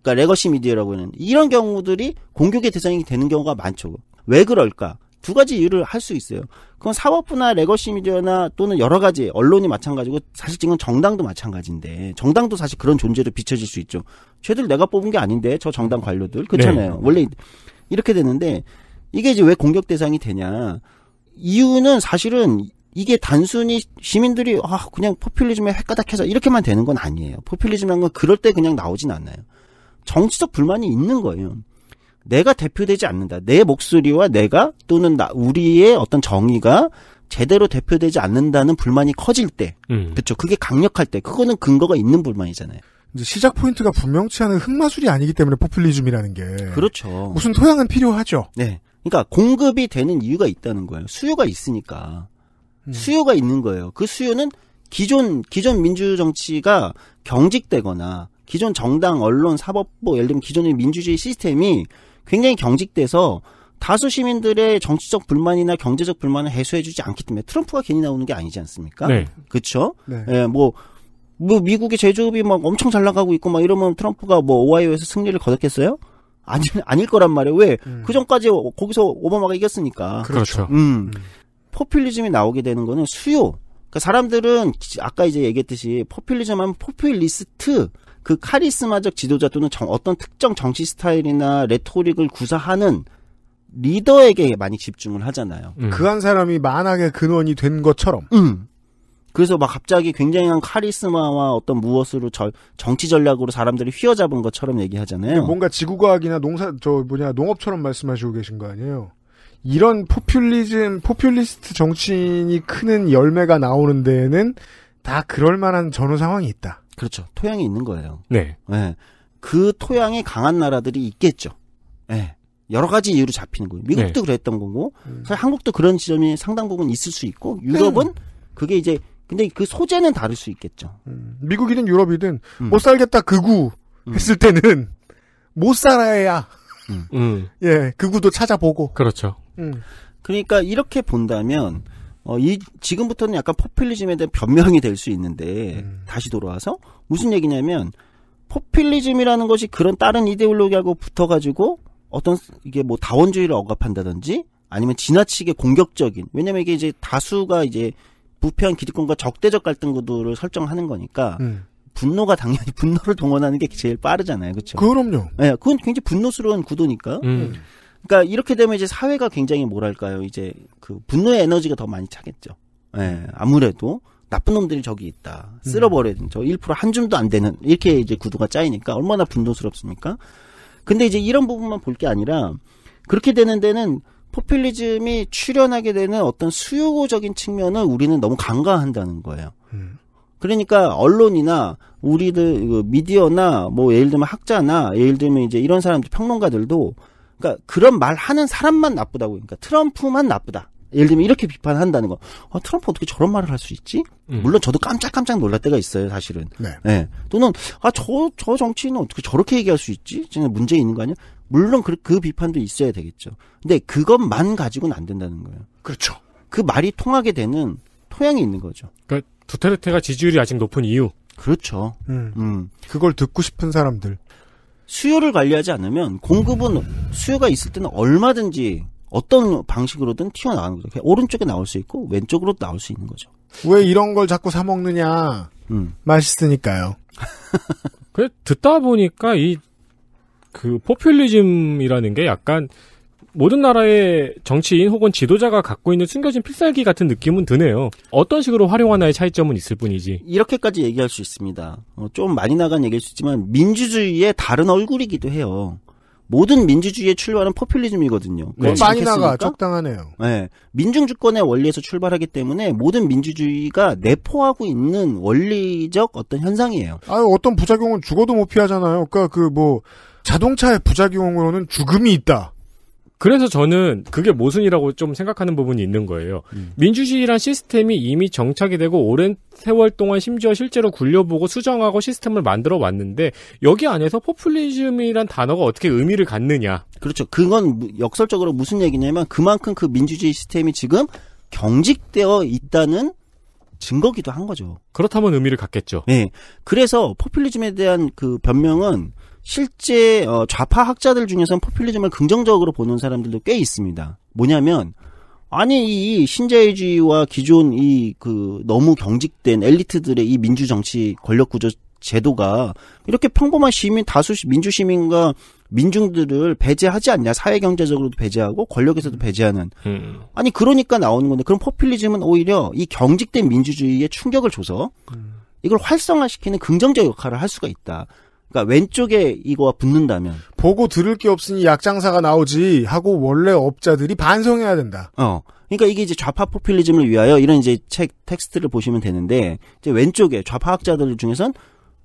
그러니까 레거시 미디어라고 하는 이런 경우들이 공격의 대상이 되는 경우가 많죠. 왜 그럴까? 두 가지 이유를 할 수 있어요. 그건 사법부나 레거시 미디어나 또는 여러 가지 언론이 마찬가지고 사실 지금 정당도 마찬가지인데 정당도 사실 그런 존재로 비춰질 수 있죠. 쟤들 내가 뽑은 게 아닌데 저 정당 관료들 그렇잖아요. 네. 원래 이렇게 되는데 이게 이제 왜 공격 대상이 되냐? 이유는 사실은 이게 단순히 시민들이 아 그냥 포퓰리즘에 헷가닥해서 이렇게만 되는 건 아니에요. 포퓰리즘이란 건 그럴 때 그냥 나오진 않아요. 정치적 불만이 있는 거예요. 내가 대표되지 않는다. 내 목소리와 내가 또는 나, 우리의 어떤 정의가 제대로 대표되지 않는다는 불만이 커질 때, 음. 그렇죠. 그게 강력할 때, 그거는 근거가 있는 불만이잖아요. 이제 시작 포인트가 분명치 않은 흑마술이 아니기 때문에 포퓰리즘이라는 게 그렇죠. 무슨 토양은 필요하죠. 네, 그러니까 공급이 되는 이유가 있다는 거예요. 수요가 있으니까 음. 수요가 있는 거예요. 그 수요는 기존 기존 민주 정치가 경직되거나 기존 정당, 언론, 사법부, 뭐 예를 들면 기존의 민주주의 시스템이 굉장히 경직돼서 다수 시민들의 정치적 불만이나 경제적 불만을 해소해주지 않기 때문에 트럼프가 괜히 나오는 게 아니지 않습니까? 네. 그렇죠. 네. 예, 뭐. 뭐 미국의 제조업이 막 엄청 잘 나가고 있고 막 이러면 트럼프가 뭐 오하이오에서 승리를 거뒀겠어요? 아니 아닐 거란 말이에요. 왜? 음. 그 전까지 거기서 오바마가 이겼으니까. 그렇죠. 그렇죠. 음. 음. 포퓰리즘이 나오게 되는 거는 수요. 그러니까 사람들은 아까 이제 얘기했듯이 포퓰리즘 하면 포퓰리스트 그 카리스마적 지도자 또는 정, 어떤 특정 정치 스타일이나 레토릭을 구사하는 리더에게 많이 집중을 하잖아요. 음. 그한 사람이 만악의 근원이 된 것처럼. 음. 그래서 막 갑자기 굉장한 카리스마와 어떤 무엇으로 저, 정치 전략으로 사람들이 휘어잡은 것처럼 얘기하잖아요. 뭔가 지구과학이나 농사 저 뭐냐 농업처럼 말씀하시고 계신 거 아니에요? 이런 포퓰리즘 포퓰리스트 정치인이 크는 열매가 나오는 데에는 다 그럴 만한 전후 상황이 있다. 그렇죠. 토양이 있는 거예요. 네. 네. 그 토양이 강한 나라들이 있겠죠. 네. 여러 가지 이유로 잡히는 거예요. 미국도 네. 그랬던 거고, 음. 사실 한국도 그런 지점이 상당 부분 있을 수 있고, 음. 유럽은 음. 그게 이제, 근데 그 소재는 다를 수 있겠죠. 음. 미국이든 유럽이든, 음. 못 살겠다 극우 했을 때는, 못 살아야, 예, 그구도 찾아보고. 그렇죠. 그러니까 이렇게 본다면, 어, 이, 지금부터는 약간 포퓰리즘에 대한 변명이 될 수 있는데, 음. 다시 돌아와서, 무슨 얘기냐면, 포퓰리즘이라는 것이 그런 다른 이데올로기하고 붙어가지고, 어떤, 이게 뭐 다원주의를 억압한다든지, 아니면 지나치게 공격적인, 왜냐면 이게 이제 다수가 이제 부패한 기득권과 적대적 갈등 구도를 설정하는 거니까, 음. 분노가 당연히 분노를 동원하는 게 제일 빠르잖아요, 그렇죠? 그럼요. 예, 네, 그건 굉장히 분노스러운 구도니까. 음. 그러니까 이렇게 되면 이제 사회가 굉장히 뭐랄까요? 이제 그 분노의 에너지가 더 많이 차겠죠. 예, 네, 아무래도 나쁜 놈들이 저기 있다. 쓸어버려야 된다. 저1%한 줌도 안 되는 이렇게 이제 구도가 짜이니까 얼마나 분노스럽습니까? 근데 이제 이런 부분만 볼 게 아니라 그렇게 되는 데는 포퓰리즘이 출현하게 되는 어떤 수요적인 측면을 우리는 너무 간과한다는 거예요. 음. 그러니까 언론이나 우리들 그 미디어나 뭐 예를 들면 학자나 예를 들면 이제 이런 사람들 평론가들도 그러니까 그런 말 하는 사람만 나쁘다고. 그러니까 트럼프만 나쁘다. 예를 들면 이렇게 비판한다는 거. 아, 트럼프 어떻게 저런 말을 할 수 있지? 음. 물론 저도 깜짝깜짝 놀랄 때가 있어요, 사실은. 네. 네. 또는 아, 저, 저 정치인은 어떻게 저렇게 얘기할 수 있지? 진짜 문제 있는 거 아니야? 물론 그, 그 비판도 있어야 되겠죠. 근데 그것만 가지고는 안 된다는 거예요. 그렇죠. 그 말이 통하게 되는 토양이 있는 거죠. 그러니까 두테르테가 지지율이 아직 높은 이유. 그렇죠. 음. 음. 그걸 듣고 싶은 사람들. 수요를 관리하지 않으면 공급은 수요가 있을 때는 얼마든지 어떤 방식으로든 튀어나오는 거죠. 오른쪽에 나올 수 있고 왼쪽으로 나올 수 있는 거죠. 왜 이런 걸 자꾸 사 먹느냐? 음. 맛있으니까요. 그래 듣다 보니까 이 그 포퓰리즘이라는 게 약간 모든 나라의 정치인 혹은 지도자가 갖고 있는 숨겨진 필살기 같은 느낌은 드네요. 어떤 식으로 활용하나의 차이점은 있을 뿐이지. 이렇게까지 얘기할 수 있습니다. 어, 좀 많이 나간 얘기일 수 있지만 민주주의의 다른 얼굴이기도 해요. 모든 민주주의의 출발은 포퓰리즘이거든요. 네. 많이 나가 적당하네요. 네, 민중주권의 원리에서 출발하기 때문에 모든 민주주의가 내포하고 있는 원리적 어떤 현상이에요. 아, 어떤 부작용은 죽어도 못 피하잖아요. 그러니까 그 뭐 자동차의 부작용으로는 죽음이 있다. 그래서 저는 그게 모순이라고 좀 생각하는 부분이 있는 거예요. 음. 민주주의란 시스템이 이미 정착이 되고 오랜 세월 동안 심지어 실제로 굴려보고 수정하고 시스템을 만들어 왔는데 여기 안에서 포퓰리즘이란 단어가 어떻게 의미를 갖느냐. 그렇죠. 그건 역설적으로 무슨 얘기냐면 그만큼 그 민주주의 시스템이 지금 경직되어 있다는 증거기도 한 거죠. 그렇다면 의미를 갖겠죠. 네. 그래서 포퓰리즘에 대한 그 변명은 실제 어, 좌파 학자들 중에서는 포퓰리즘을 긍정적으로 보는 사람들도 꽤 있습니다. 뭐냐면 아니 이 신자유주의와 기존 이 그 너무 경직된 엘리트들의 이 민주 정치 권력 구조 제도가 이렇게 평범한 시민 다수 민주 시민과 민중들을 배제하지 않냐 사회 경제적으로도 배제하고 권력에서도 배제하는 음. 아니 그러니까 나오는 건데 그럼 포퓰리즘은 오히려 이 경직된 민주주의에 충격을 줘서 음. 이걸 활성화시키는 긍정적 역할을 할 수가 있다 그러니까 왼쪽에 이거와 붙는다면 보고 들을 게 없으니 약장사가 나오지 하고 원래 업자들이 반성해야 된다. 어. 그러니까 이게 이제 좌파 포퓰리즘을 위하여 이런 이제 책 텍스트를 보시면 되는데 이제 왼쪽에 좌파학자들 중에선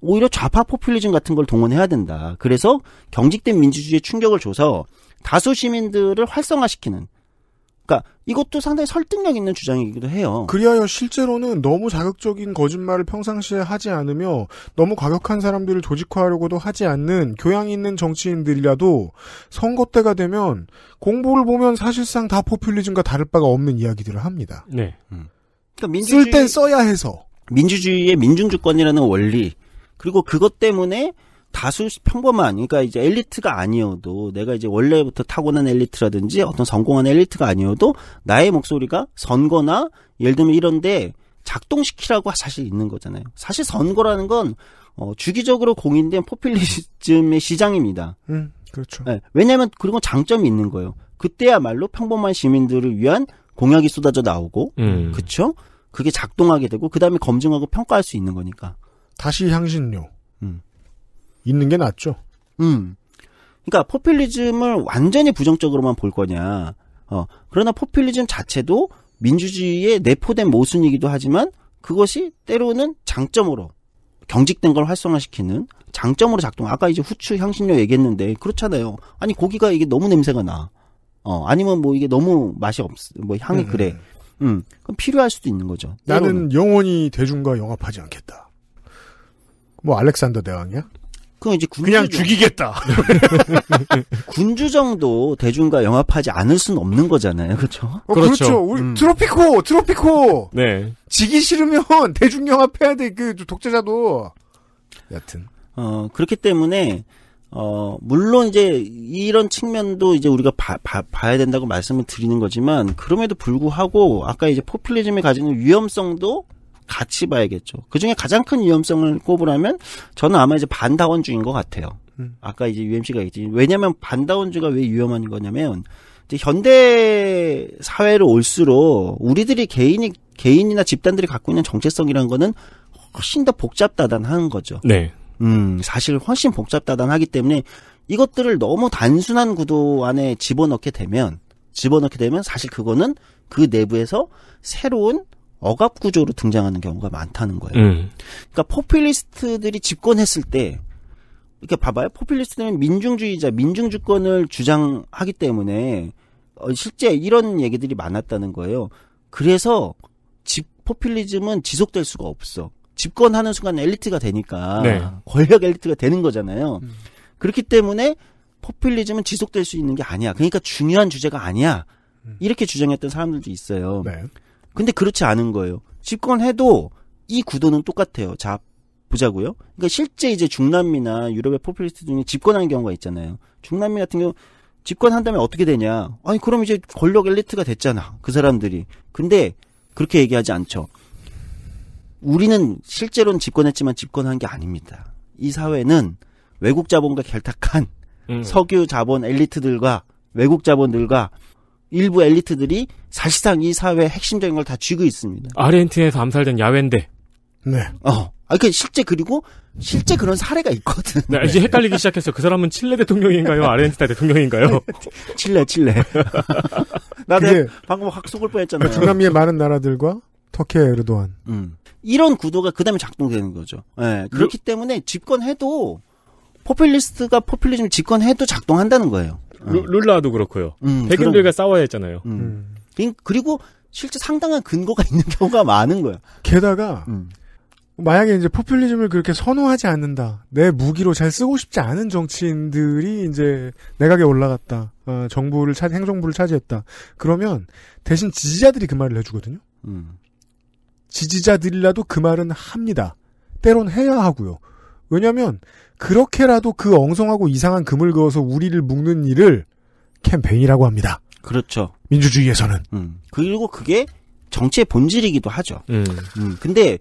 오히려 좌파 포퓰리즘 같은 걸 동원해야 된다. 그래서 경직된 민주주의에 충격을 줘서 다수 시민들을 활성화시키는 그러니까 이것도 상당히 설득력 있는 주장이기도 해요. 그리하여 실제로는 너무 자극적인 거짓말을 평상시에 하지 않으며 너무 과격한 사람들을 조직화하려고도 하지 않는 교양 있는 정치인들이라도 선거 때가 되면 공보를 보면 사실상 다 포퓰리즘과 다를 바가 없는 이야기들을 합니다. 네. 음. 그러니까 민주주의... 쓸땐 써야 해서 민주주의의 민중주권이라는 원리 그리고 그것 때문에 다수 평범한 그러니까 이제 엘리트가 아니어도 내가 이제 원래부터 타고난 엘리트라든지 어떤 성공한 엘리트가 아니어도 나의 목소리가 선거나 예를 들면 이런데 작동시키라고 사실 있는 거잖아요. 사실 선거라는 건 어, 주기적으로 공인된 포퓰리즘의 시장입니다. 음, 그렇죠. 네, 왜냐하면 그런 건 장점이 있는 거예요. 그때야말로 평범한 시민들을 위한 공약이 쏟아져 나오고, 음. 그쵸? 그게 작동하게 되고, 그 다음에 검증하고 평가할 수 있는 거니까. 다시 향신료. 음. 있는 게 낫죠. 음. 그러니까 포퓰리즘을 완전히 부정적으로만 볼 거냐. 어. 그러나 포퓰리즘 자체도 민주주의의 내포된 모순이기도 하지만 그것이 때로는 장점으로 경직된 걸 활성화시키는 장점으로 작동. 아까 이제 후추 향신료 얘기했는데 그렇잖아요. 아니 고기가 이게 너무 냄새가 나. 어 아니면 뭐 이게 너무 맛이 없. 뭐 향이 음. 그래. 음 그럼 필요할 수도 있는 거죠. 나는 때는 영원히 대중과 영합하지 않겠다. 뭐 알렉산더 대왕이야? 그럼 이제 군주 그냥 죽이겠다. 군주정도 대중과 영합하지 않을 수는 없는 거잖아요, 그렇죠? 어, 그렇죠. 그렇죠. 우리 음. 트로피코, 트로피코. 네. 지기 싫으면 대중 영합해야 돼. 그 독재자도. 여튼. 어 그렇기 때문에 어 물론 이제 이런 측면도 이제 우리가 봐, 봐, 봐야 된다고 말씀을 드리는 거지만 그럼에도 불구하고 아까 이제 포퓰리즘이 가지는 위험성도 같이 봐야겠죠. 그 중에 가장 큰 위험성을 꼽으라면 저는 아마 이제 반다원주인 것 같아요. 음. 아까 이제 UMC가 있지. 왜냐면 반다원주가 왜 위험한 거냐면 이제 현대 사회로 올수록 우리들이 개인이 개인이나 집단들이 갖고 있는 정체성이라는 거는 훨씬 더 복잡다단한 거죠. 네. 음, 사실 훨씬 복잡다단하기 때문에 이것들을 너무 단순한 구도 안에 집어넣게 되면 집어넣게 되면 사실 그거는 그 내부에서 새로운 억압 구조로 등장하는 경우가 많다는 거예요. 음. 그러니까 포퓰리스트들이 집권했을 때 이렇게 봐봐요. 포퓰리스트는 민중주의자, 민중주권을 주장하기 때문에 어, 실제 이런 얘기들이 많았다는 거예요. 그래서 집 포퓰리즘은 지속될 수가 없어. 집권하는 순간 엘리트가 되니까 네. 권력 엘리트가 되는 거잖아요. 음. 그렇기 때문에 포퓰리즘은 지속될 수 있는 게 아니야. 그러니까 중요한 주제가 아니야. 음. 이렇게 주장했던 사람들도 있어요. 네. 근데 그렇지 않은 거예요. 집권해도 이 구도는 똑같아요. 자, 보자고요. 그러니까 실제 이제 중남미나 유럽의 포퓰리스트 중에 집권하는 경우가 있잖아요. 중남미 같은 경우 집권한 다면 어떻게 되냐? 아니 그럼 이제 권력 엘리트가 됐잖아. 그 사람들이. 근데 그렇게 얘기하지 않죠. 우리는 실제로는 집권했지만 집권한 게 아닙니다. 이 사회는 외국 자본과 결탁한 음. 석유 자본 엘리트들과 외국 자본들과 일부 엘리트들이 사실상 이 사회의 핵심적인 걸 다 쥐고 있습니다. 아르헨티나에서 암살된 야외인데. 네. 어. 아, 그 실제 그리고 실제 그런 사례가 있거든. 네, 이제 헷갈리기 시작했어. 그 사람은 칠레 대통령인가요? 아르헨티나 대통령인가요? 칠레, 칠레. 나도 방금 확 속을 뻔했잖아. 요 그 중남미의 많은 나라들과 터키의 에르도안. 음. 이런 구도가 그다음에 작동되는 거죠. 예. 네, 그렇기 루... 그- 때문에 집권해도 포퓰리스트가 포퓰리즘 집권해도 작동한다는 거예요. 예. 루, 룰라도 그렇고요. 음, 백인들과 그럼... 싸워야 했잖아요. 음. 음. 그리고 실제 상당한 근거가 있는 경우가 많은 거야. 게다가 음. 만약에 이제 포퓰리즘을 그렇게 선호하지 않는다, 내 무기로 잘 쓰고 싶지 않은 정치인들이 이제 내각에 올라갔다, 어, 정부를 차, 행정부를 차지했다. 그러면 대신 지지자들이 그 말을 해주거든요. 음. 지지자들이라도 그 말은 합니다. 때론 해야 하고요. 왜냐하면 그렇게라도 그 엉성하고 이상한 금을 그어서 우리를 묶는 일을 캠페인이라고 합니다. 그렇죠. 민주주의에서는. 음. 그리고 그게 정치의 본질이기도 하죠. 음. 음. 근데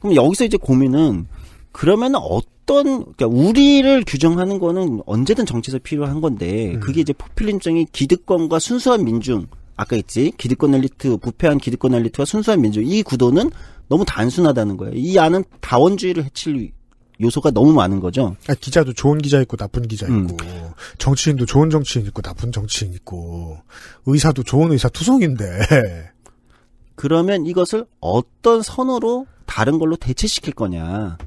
그럼 여기서 이제 고민은 그러면 어떤 그러니까 우리를 규정하는 거는 언제든 정치에서 필요한 건데 음. 그게 이제 포퓰리즘적인 기득권과 순수한 민중 아까 했지 기득권 엘리트 부패한 기득권 엘리트와 순수한 민중 이 구도는 너무 단순하다는 거예요. 이 안은 다원주의를 해칠 요소가 너무 많은 거죠. 아, 기자도 좋은 기자 있고 나쁜 기자 있고. 음. 정치인도 좋은 정치인 있고 나쁜 정치인 있고 의사도 좋은 의사 투성인데 그러면 이것을 어떤 선으로 다른 걸로 대체시킬 거냐?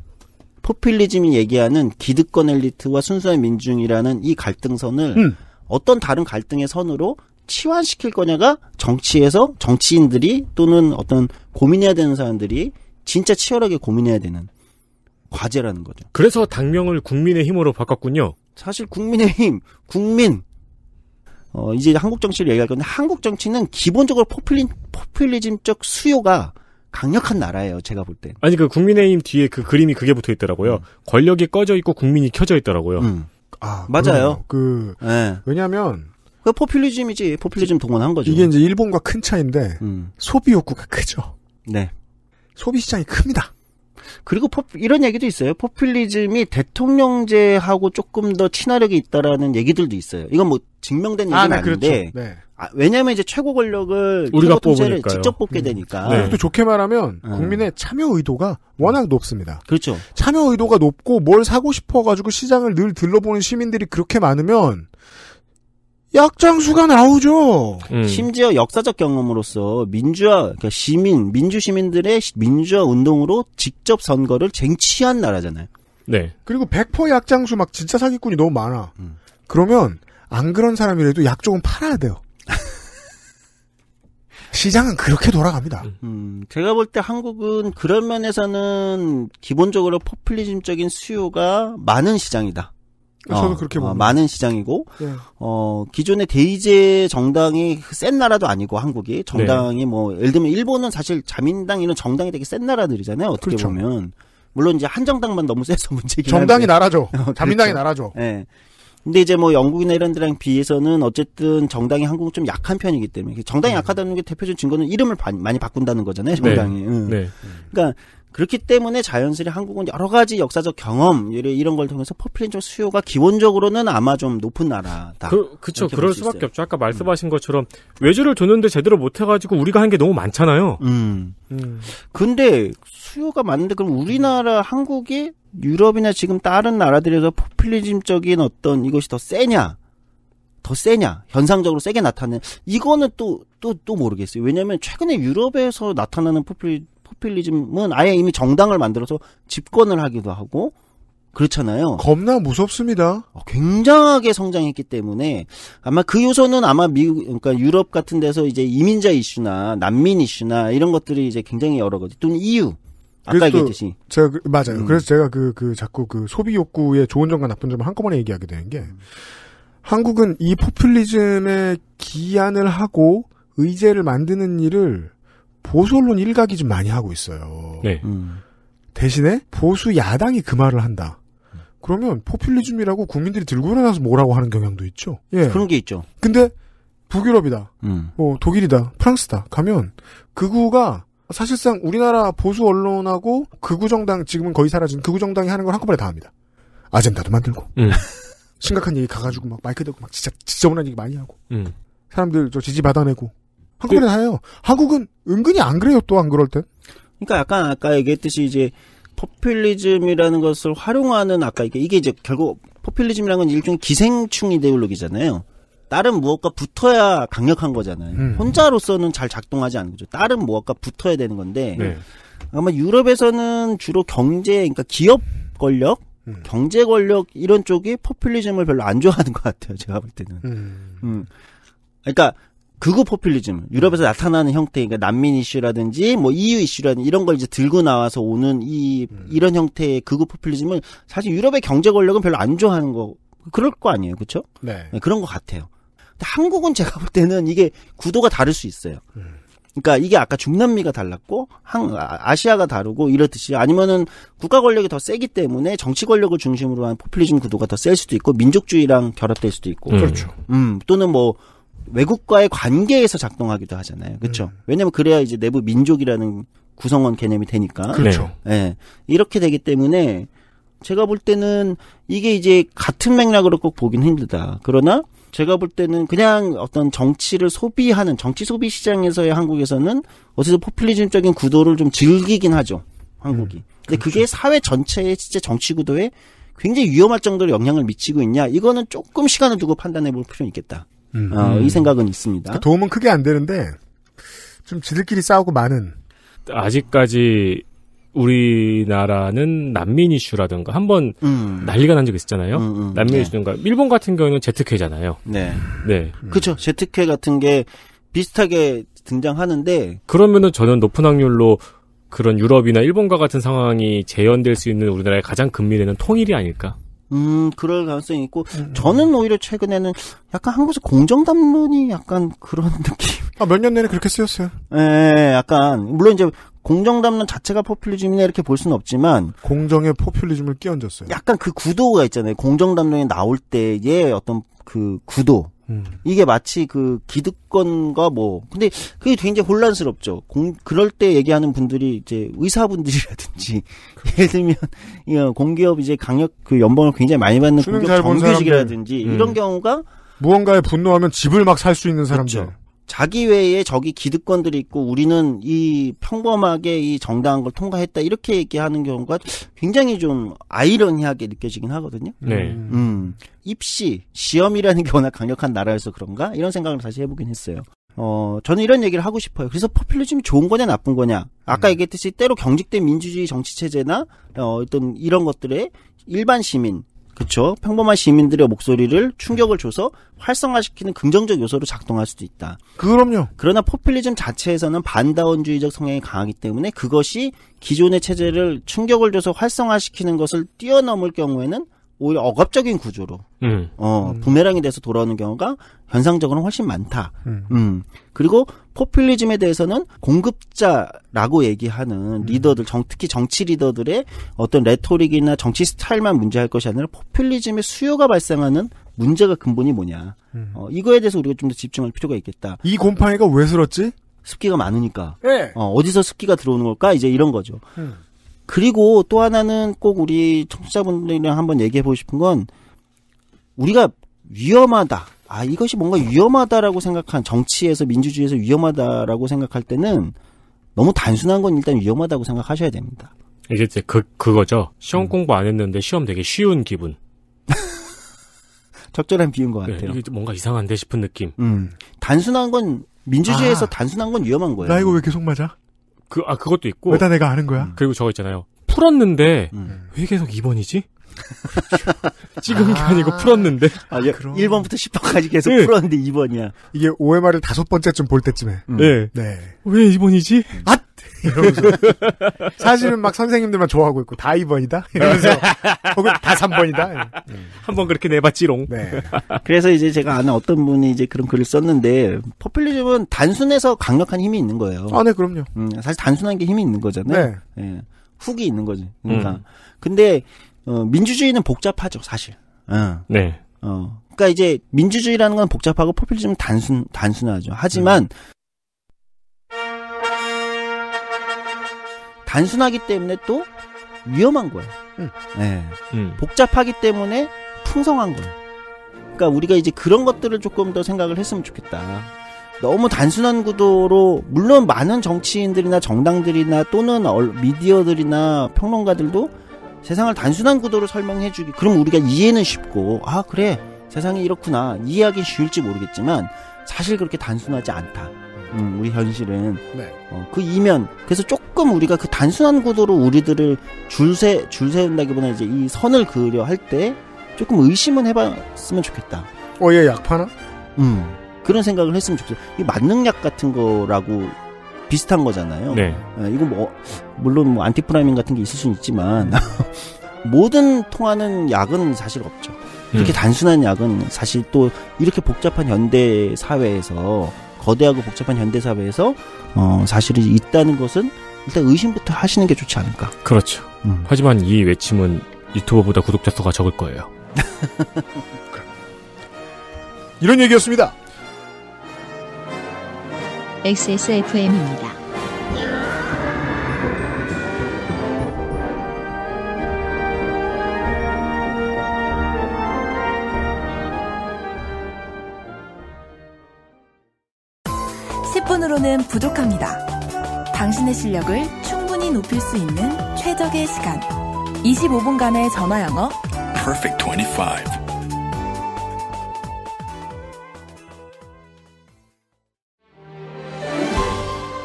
포퓰리즘이 얘기하는 기득권 엘리트와 순수한 민중이라는 이 갈등선을 음. 어떤 다른 갈등의 선으로 치환시킬 거냐가 정치에서 정치인들이 또는 어떤 고민해야 되는 사람들이 진짜 치열하게 고민해야 되는 과제라는 거죠. 그래서 당명을 국민의 힘으로 바꿨군요. 사실 국민의힘, 국민, 어, 이제 한국 정치를 얘기할 건데 한국 정치는 기본적으로 포퓰리, 포퓰리즘적 수요가 강력한 나라예요, 제가 볼 때. 아니, 그 국민의힘 뒤에 그 그림이 그게 붙어 있더라고요. 음. 권력이 꺼져 있고 국민이 켜져 있더라고요. 음. 아, 맞아요. 그, 네. 왜냐면, 하그 포퓰리즘이지, 포퓰리즘 동원한 거죠. 이게 이제 일본과 큰 차이인데, 음. 소비 욕구가 크죠. 네. 소비 시장이 큽니다. 그리고 포, 이런 얘기도 있어요. 포퓰리즘이 대통령제하고 조금 더 친화력이 있다라는 얘기들도 있어요. 이건 뭐 증명된 얘기는 아, 네, 그렇죠. 아닌데 네. 아, 왜냐하면 이제 최고 권력을 우리가 통제를 직접 뽑게 음. 되니까. 네. 또 좋게 말하면 음. 국민의 참여 의도가 워낙 높습니다. 그렇죠. 참여 의도가 높고 뭘 사고 싶어가지고 시장을 늘 들러보는 시민들이 그렇게 많으면 약장수가 나오죠. 음. 심지어 역사적 경험으로서 민주화 그러니까 시민 민주 시민들의 민주화 운동으로 직접 선거를 쟁취한 나라잖아요. 네. 그리고 백퍼 약장수 막 진짜 사기꾼이 너무 많아. 음. 그러면 안 그런 사람이라도 약 조금 팔아야 돼요. 시장은 그렇게 돌아갑니다. 음, 음 제가 볼 때 한국은 그런 면에서는 기본적으로 포퓰리즘적인 수요가 많은 시장이다. 저도 어, 그렇게 어, 봅니다. 많은 시장이고 네. 어 기존의 대의제 정당이 센 나라도 아니고 한국이 네. 정당이 네. 뭐 예를 들면 일본은 사실 자민당 이런 정당이 되게 센 나라들이잖아요. 어떻게 그렇죠. 보면 물론 이제 한정당만 너무 세서 문제긴 정당이 한데. 나라죠. 어, 그렇죠. 자민당이 그렇죠. 나라죠. 네. 근데 이제 뭐 영국이나 이런 데랑 비해서는 어쨌든 정당이 한국은 좀 약한 편이기 때문에 정당이 음. 약하다는 게 대표적인 증거는 이름을 바, 많이 바꾼다는 거잖아요 네. 정당이 네. 음. 응. 네. 그러니까 그렇기 때문에 자연스레 한국은 여러 가지 역사적 경험 이런 걸 통해서 퍼플린적 수요가 기본적으로는 아마 좀 높은 나라다. 그, 그쵸. 그럴 수밖에 있어요. 없죠. 아까 말씀하신 음. 것처럼 외주를 줬는데 제대로 못해가지고 우리가 한 게 너무 많잖아요. 음. 음. 근데 수요가 많은데 그럼 우리나라 한국이 유럽이나 지금 다른 나라들에서 포퓰리즘적인 어떤 이것이 더 세냐? 더 세냐 현상적으로 세게 나타나는 이거는 또 또 또 모르겠어요 왜냐하면 최근에 유럽에서 나타나는 포퓰리 포퓰리즘은 아예 이미 정당을 만들어서 집권을 하기도 하고 그렇잖아요. 겁나 무섭습니다. 어, 굉장하게 성장했기 때문에 아마 그 요소는 아마 미국 그러니까 유럽 같은 데서 이제 이민자 이슈나 난민 이슈나 이런 것들이 이제 굉장히 여러 가지 또는 이유 아까 얘기했듯이 제가 그, 맞아요. 음. 그래서 제가 그그 그 자꾸 그 소비 욕구의 좋은 점과 나쁜 점을 한꺼번에 얘기하게 되는 게 한국은 이 포퓰리즘에 기한을 하고 의제를 만드는 일을 보수 언론 일각이 좀 많이 하고 있어요. 네. 음. 대신에 보수 야당이 그 말을 한다. 그러면 포퓰리즘이라고 국민들이 들고 일어나서 뭐라고 하는 경향도 있죠. 예. 그런 게 있죠. 근데 북유럽이다. 음. 뭐 독일이다. 프랑스다. 가면 그구가 사실상 우리나라 보수 언론하고 극우 정당 지금은 거의 사라진 극우 정당이 하는 걸 한꺼번에 다 합니다. 아젠다도 만들고 음. 심각한 얘기 가가지고 막 마이크 대고 막 진짜 지저분한 얘기 많이 하고 음. 사람들 저 지지 받아내고 한꺼번에 다 그- 해요. 한국은 은근히 안 그래요, 또 안 그럴 때. 그러니까 약간 아까 얘기했듯이 이제 포퓰리즘이라는 것을 활용하는 아까 이게, 이게 이제 결국 포퓰리즘이라는 건 일종의 기생충 이데올로기잖아요. 다른 무엇과 붙어야 강력한 거잖아요. 음. 혼자로서는 잘 작동하지 않는 거죠. 다른 무엇과 붙어야 되는 건데 네. 아마 유럽에서는 주로 경제, 그러니까 기업 권력, 음. 경제 권력 이런 쪽이 포퓰리즘을 별로 안 좋아하는 것 같아요. 제가 볼 때는. 음. 음. 그러니까 극우 포퓰리즘 유럽에서 음. 나타나는 형태 그러니까 난민 이슈라든지 뭐 EU 이슈라든지 이런 걸 이제 들고 나와서 오는 이 음. 이런 형태의 극우 포퓰리즘은 사실 유럽의 경제 권력은 별로 안 좋아하는 거 그럴 거 아니에요, 그렇죠? 네. 네. 그런 것 같아요. 근데 한국은 제가 볼 때는 이게 구도가 다를 수 있어요. 음. 그러니까 이게 아까 중남미가 달랐고 한, 아, 아시아가 다르고 이렇듯이 아니면은 국가 권력이 더 세기 때문에 정치 권력을 중심으로 한 포퓰리즘 구도가 더 셀 수도 있고 민족주의랑 결합될 수도 있고 음. 그렇죠. 음, 또는 뭐 외국과의 관계에서 작동하기도 하잖아요. 그렇죠? 음. 왜냐면 그래야 이제 내부 민족이라는 구성원 개념이 되니까. 그렇죠. 네. 예. 네. 이렇게 되기 때문에 제가 볼 때는 이게 이제 같은 맥락으로 꼭 보긴 힘들다. 그러나 제가 볼 때는 그냥 어떤 정치를 소비하는 정치 소비 시장에서의 한국에서는 어쨌든 포퓰리즘적인 구도를 좀 즐기긴 하죠. 한국이. 음, 근데 그렇죠. 그게 사회 전체의 진짜 정치 구도에 굉장히 위험할 정도로 영향을 미치고 있냐? 이거는 조금 시간을 두고 판단해 볼 필요는 있겠다. 음. 어, 이 음. 생각은 있습니다. 그러니까 도움은 크게 안 되는데 좀 지들끼리 싸우고 많은. 아직까지 우리나라는 난민 이슈라든가 한번 음. 난리가 난 적이 있었잖아요. 음, 음, 난민 네. 이슈든가 일본 같은 경우는 제트케잖아요. 네. 네. 그렇죠. 제트케 같은 게 비슷하게 등장하는데 그러면은 저는 높은 확률로 그런 유럽이나 일본과 같은 상황이 재현될 수 있는 우리나라의 가장 금미래는 통일이 아닐까? 음, 그럴 가능성이 있고, 음. 음. 저는 오히려 최근에는 약간 한국에 공정담론이 약간 그런 느낌. 아, 몇 년 내내 그렇게 쓰였어요. 예, 예, 약간, 물론 이제 공정담론 자체가 포퓰리즘이나 이렇게 볼 수는 없지만. 공정의 포퓰리즘을 끼얹었어요. 약간 그 구도가 있잖아요. 공정담론이 나올 때의 어떤 그 구도. 음. 이게 마치 그 기득권과 뭐 근데 그게 굉장히 혼란스럽죠. 공, 그럴 때 얘기하는 분들이 이제 의사분들이라든지 예를 그렇죠. 들면 공기업 이제 강력 그 연봉을 굉장히 많이 받는 공기업 정규직이라든지 음. 이런 경우가 무언가에 분노하면 집을 막 살 수 있는 사람들. 그렇죠. 자기 외에 저기 기득권들이 있고 우리는 이 평범하게 이 정당한 걸 통과했다 이렇게 얘기하는 경우가 굉장히 좀 아이러니하게 느껴지긴 하거든요. 네. 음. 음. 입시 시험이라는 게 워낙 강력한 나라여서 그런가 이런 생각을 다시 해보긴 했어요. 어, 저는 이런 얘기를 하고 싶어요. 그래서 포퓰리즘이 좋은 거냐, 나쁜 거냐. 아까 음. 얘기했듯이 때로 경직된 민주주의 정치체제나, 어, 어떤 이런 것들에 일반 시민, 그렇죠. 평범한 시민들의 목소리를 충격을 줘서 활성화시키는 긍정적 요소로 작동할 수도 있다. 그럼요. 그러나 포퓰리즘 자체에서는 반다원주의적 성향이 강하기 때문에 그것이 기존의 체제를 충격을 줘서 활성화시키는 것을 뛰어넘을 경우에는 오히려 억압적인 구조로 음. 어 음. 부메랑이 돼서 돌아오는 경우가 현상적으로 훨씬 많다. 음. 음. 그리고 포퓰리즘에 대해서는 공급자라고 얘기하는 음. 리더들, 정, 특히 정치 리더들의 어떤 레토릭이나 정치 스타일만 문제할 것이 아니라 포퓰리즘의 수요가 발생하는 문제가 근본이 뭐냐. 음. 어, 이거에 대해서 우리가 좀 더 집중할 필요가 있겠다. 이 곰팡이가 왜 쓸었지? 습기가 많으니까. 네. 어, 어디서 습기가 들어오는 걸까? 이제 이런 거죠. 음. 그리고 또 하나는 꼭 우리 청취자분들이랑 한번 얘기해 보고 싶은 건 우리가 위험하다. 아, 이것이 뭔가 위험하다라고 생각한 정치에서 민주주의에서 위험하다라고 생각할 때는 너무 단순한 건 일단 위험하다고 생각하셔야 됩니다. 이게 이제 그, 그거죠. 시험 음. 공부 안 했는데 시험 되게 쉬운 기분. 적절한 비유인 것 네, 같아요. 네, 뭔가 이상한데 싶은 느낌. 음. 단순한 건 민주주의에서 아, 단순한 건 위험한 거예요. 나 이거 왜 계속 맞아? 그, 아, 그것도 있고. 왜다 내가 아는 거야? 그리고 저거 있잖아요. 풀었는데, 음. 음. 왜 계속 2번이지? 찍은 게 아니고 아, 풀었는데. 아, 예. 그럼... 1번부터 10번까지 계속 네. 풀었는데 2번이야. 이게 OMR을 다섯 번째쯤 볼 때쯤에. 음. 네. 네. 왜 2번이지? 아! 이러면서 사실은 막 선생님들만 좋아하고 있고 다 2번이다 이러면서 혹은 다 3번이다 예. 한번 그렇게 내봤지롱 네. 그래서 이제 제가 아는 어떤 분이 이제 그런 글을 썼는데 퍼플리즘은 단순해서 강력한 힘이 있는 거예요 아네 그럼요 음, 사실 단순한 게 힘이 있는 거잖아요 네. 네. 훅이 있는 거지 음. 그러니까 음. 근데 어, 민주주의는 복잡하죠 사실 어. 네. 어. 그러니까 이제 민주주의라는 건 복잡하고 포퓰리즘은 단순 단순하죠. 하지만 음. 단순하기 때문에 또 위험한 거예요. 음. 네. 음. 복잡하기 때문에 풍성한 거예요. 그러니까 우리가 이제 그런 것들을 조금 더 생각을 했으면 좋겠다. 너무 단순한 구도로 물론 많은 정치인들이나 정당들이나 또는 미디어들이나 평론가들도 세상을 단순한 구도로 설명해주기 그럼 우리가 이해는 쉽고 아 그래 세상이 이렇구나 이해하기 쉬울지 모르겠지만 사실 그렇게 단순하지 않다. 음, 우리 현실은 네. 어, 그 이면 그래서 조금 우리가 그 단순한 구도로 우리들을 줄세 줄세운다기보다 이제 이 선을 그려 할 때 조금 의심은 해봤으면 좋겠다. 어얘 약파나? 음 그런 생각을 했으면 좋겠어. 요이 만능약 같은 거라고 비슷한 거잖아요. 네. 아, 이거 뭐 물론 뭐 안티프라이밍 같은 게 있을 수는 있지만 모든 통하는 약은 사실 없죠. 이렇게 음. 단순한 약은 사실 또 이렇게 복잡한 현대 사회에서 거대하고 복잡한 현대 사회에서 어, 사실이 있다는 것은 일단 의심부터 하시는 게 좋지 않을까. 그렇죠. 음. 하지만 이 외침은 유튜버보다 구독자 수가 적을 거예요. 이런 얘기였습니다. XSFM입니다. 시간으로는 부족합니다. 당신의 실력을 충분히 높일 수 있는 최적의 시간. 25분간의 전화 영어. Perfect 25.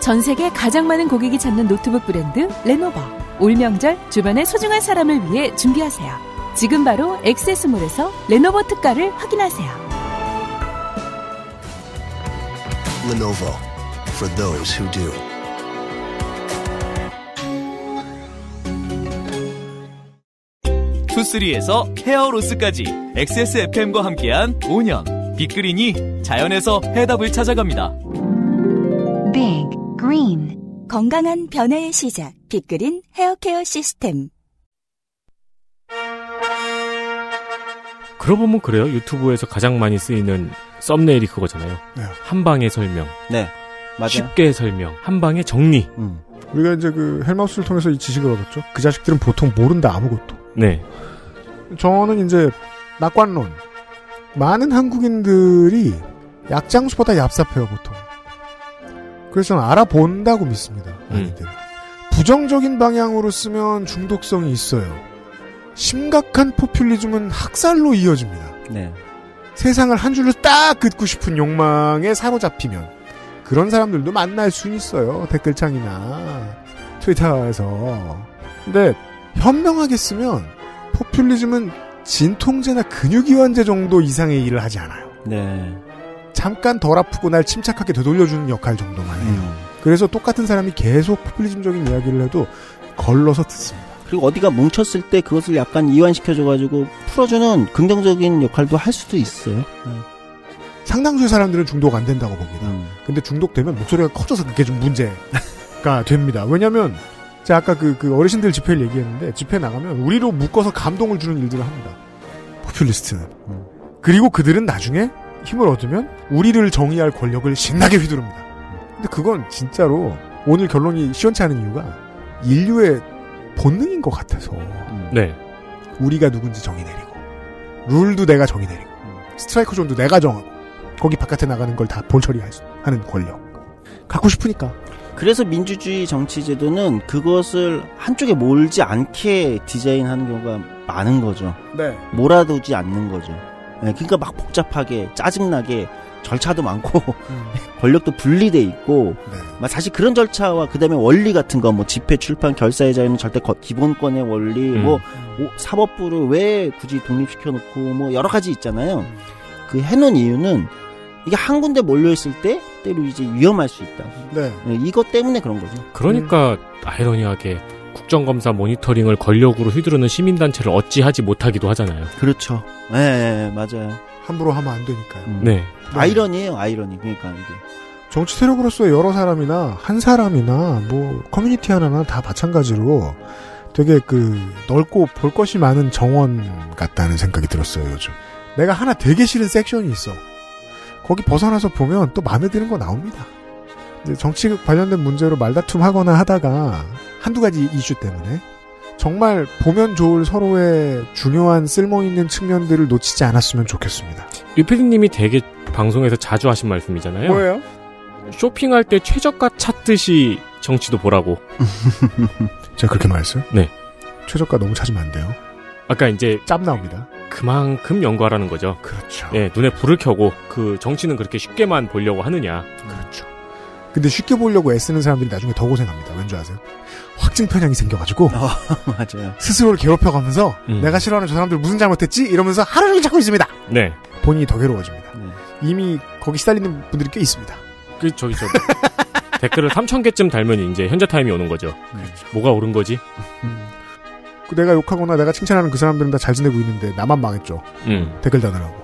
전 세계 가장 많은 고객이 찾는 노트북 브랜드 레노버. 올명절 주변의 소중한 사람을 위해 준비하세요. 지금 바로 액세스몰에서 레노버 특가를 확인하세요. Lenovo for those who do. 투쓰리에서 헤어로스까지 XSFM과 함께한 5년 빅그린이 자연에서 해답을 찾아갑니다. Big Green 건강한 변화의 시작 빅그린 헤어케어 시스템 그러고 보면 뭐 그래요. 유튜브에서 가장 많이 쓰이는 썸네일이 그거잖아요. 네. 한 방에 설명. 네. 맞아요. 쉽게 설명, 한 방에 정리. 음. 우리가 이제 그 헬마우스를 통해서 이 지식을 얻었죠. 그 자식들은 보통 모른다 아무것도. 네. 저는 이제 낙관론. 많은 한국인들이 약장수보다 얍삽해요 보통. 그래서 알아본다고 믿습니다. 음. 많이들. 음. 부정적인 방향으로 쓰면 중독성이 있어요. 심각한 포퓰리즘은 학살로 이어집니다. 네. 세상을 한 줄로 딱 긋고 싶은 욕망에 사로잡히면 그런 사람들도 만날 수 있어요. 댓글창이나 트위터에서. 근데 현명하게 쓰면 포퓰리즘은 진통제나 근육이완제 정도 이상의 일을 하지 않아요. 네. 잠깐 덜 아프고 날 침착하게 되돌려주는 역할 정도만 해요. 음. 그래서 똑같은 사람이 계속 포퓰리즘적인 이야기를 해도 걸러서 듣습니다. 그리고 어디가 뭉쳤을 때 그것을 약간 이완시켜줘가지고 풀어주는 긍정적인 역할도 할 수도 있어요. 네. 상당수의 사람들은 중독 안 된다고 봅니다. 음. 근데 중독되면 목소리가 커져서 그게 좀 문제가 됩니다. 왜냐하면 제가 아까 그, 그 어르신들 집회를 얘기했는데 집회 나가면 우리로 묶어서 감동을 주는 일들을 합니다. 포퓰리스트는. 음. 그리고 그들은 나중에 힘을 얻으면 우리를 정의할 권력을 신나게 휘두릅니다. 근데 그건 진짜로 오늘 결론이 시원치 않은 이유가 인류의 본능인 것 같아서. 음. 네. 우리가 누군지 정의 내리고 룰도 내가 정의 내리고 음. 스트라이크 존도 내가 정하고 거기 바깥에 나가는 걸 다 본 처리하는 권력. 갖고 싶으니까. 그래서 민주주의 정치 제도는 그것을 한쪽에 몰지 않게 디자인하는 경우가 많은 거죠. 네. 몰아두지 않는 거죠. 네, 그러니까 막 복잡하게 짜증나게 절차도 많고 음. 권력도 분리돼 있고 네. 사실 그런 절차와 그다음에 원리 같은 거뭐 집회 출판 결사의 자유는 절대 거, 기본권의 원리 음. 뭐 오, 사법부를 왜 굳이 독립시켜 놓고 뭐 여러 가지 있잖아요. 음. 그 해놓은 이유는 이게 한 군데 몰려있을 때 때로 이제 위험할 수 있다. 네. 네, 이것 때문에 그런 거죠. 그러니까 아이러니하게 국정검사 모니터링을 권력으로 휘두르는 시민단체를 어찌 하지 못하기도 하잖아요. 그렇죠. 네, 네, 네, 맞아요. 함부로 하면 안 되니까요. 음. 네. 네. 아이러니에요, 아이러니. 그러니까 이게. 정치 세력으로서 여러 사람이나 한 사람이나 뭐 커뮤니티 하나나 다 마찬가지로 되게 그 넓고 볼 것이 많은 정원 같다는 생각이 들었어요, 요즘. 내가 하나 되게 싫은 섹션이 있어. 거기 벗어나서 보면 또 마음에 드는 거 나옵니다. 정치 관련된 문제로 말다툼하거나 하다가 한두 가지 이슈 때문에 정말 보면 좋을 서로의 중요한 쓸모있는 측면들을 놓치지 않았으면 좋겠습니다. 리피디님이 되게 방송에서 자주 하신 말씀이잖아요. 뭐예요? 쇼핑할 때 최저가 찾듯이 정치도 보라고. 제가 그렇게 말했어요? 네. 최저가 너무 찾으면 안 돼요. 아까 이제 짭 나옵니다. 그만큼 연구하라는 거죠. 그렇죠. 예, 눈에 불을 켜고 그 정치는 그렇게 쉽게만 보려고 하느냐. 그렇죠. 근데 쉽게 보려고 애쓰는 사람들이 나중에 더 고생합니다. 왠지 아세요? 확증 편향이 생겨가지고 어, 맞아요. 스스로를 괴롭혀가면서 음. 내가 싫어하는 저 사람들 무슨 잘못했지 이러면서 하루 종일 찾고 있습니다. 네. 본인이 더 괴로워집니다. 네. 이미 거기 시달리는 분들이 꽤 있습니다. 그 저기 저 댓글을 3천 개쯤 달면 이제 현자 타임이 오는 거죠. 그렇죠. 뭐가 오른 거지? 음. 내가 욕하거나 내가 칭찬하는 그 사람들은 다 잘 지내고 있는데 나만 망했죠. 음. 댓글 다느라고.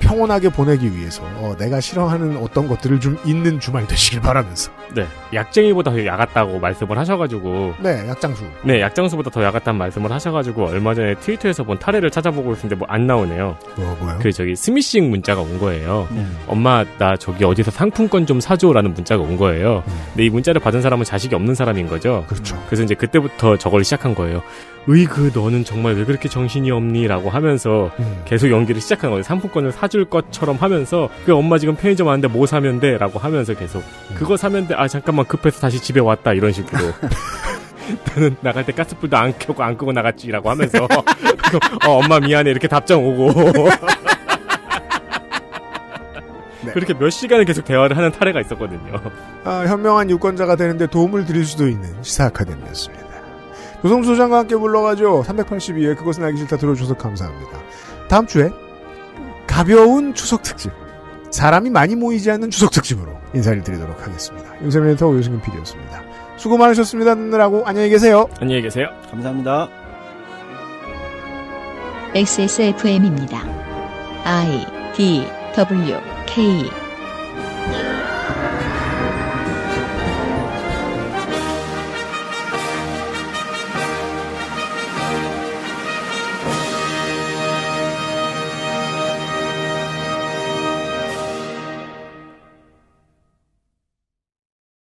평온하게 보내기 위해서 어, 내가 싫어하는 어떤 것들을 좀 있는 주말 되시길 바라면서. 네. 약쟁이보다 더 야갔다고 말씀을 하셔가지고. 네, 약장수. 네, 약장수보다 더 야갔다는 말씀을 하셔가지고 얼마 전에 트위터에서 본 타례를 찾아보고 있는데 뭐 안 나오네요. 뭐, 어, 뭐요? 그 저기 스미싱 문자가 온 거예요. 음. 엄마 나 저기 어디서 상품권 좀 사줘라는 문자가 온 거예요. 음. 근데 이 문자를 받은 사람은 자식이 없는 사람인 거죠. 그렇죠. 그래서 이제 그때부터 저걸 시작한 거예요. 의그 너는 정말 왜 그렇게 정신이 없니라고 하면서 음. 계속 연기를 시작한 거예요. 상품권을 사줄 것처럼 하면서 그 엄마 지금 편의점 왔는데 뭐 사면 돼라고 하면서 계속 음. 그거 사면 돼. 아 잠깐만 급해서 다시 집에 왔다 이런 식으로. 나는 나갈 때 가스불도 안 켜고 안 끄고 나갔지라고 하면서 어, 엄마 미안해 이렇게 답장 오고 네. 그렇게 몇 시간을 계속 대화를 하는 탈례가 있었거든요. 아, 현명한 유권자가 되는데 도움을 드릴 수도 있는 시사 아카데미였습니다. 조성수 소장과 함께 불러가죠. 382회 그것은 알기 싫다 들어주셔서 감사합니다. 다음 주에 가벼운 추석 특집. 사람이 많이 모이지 않는 추석 특집으로 인사를 드리도록 하겠습니다. 윤세민 에터 요유승균 PD였습니다. 수고 많으셨습니다. 하고 안녕히 계세요. 안녕히 계세요. 감사합니다. XSFM입니다. I D W K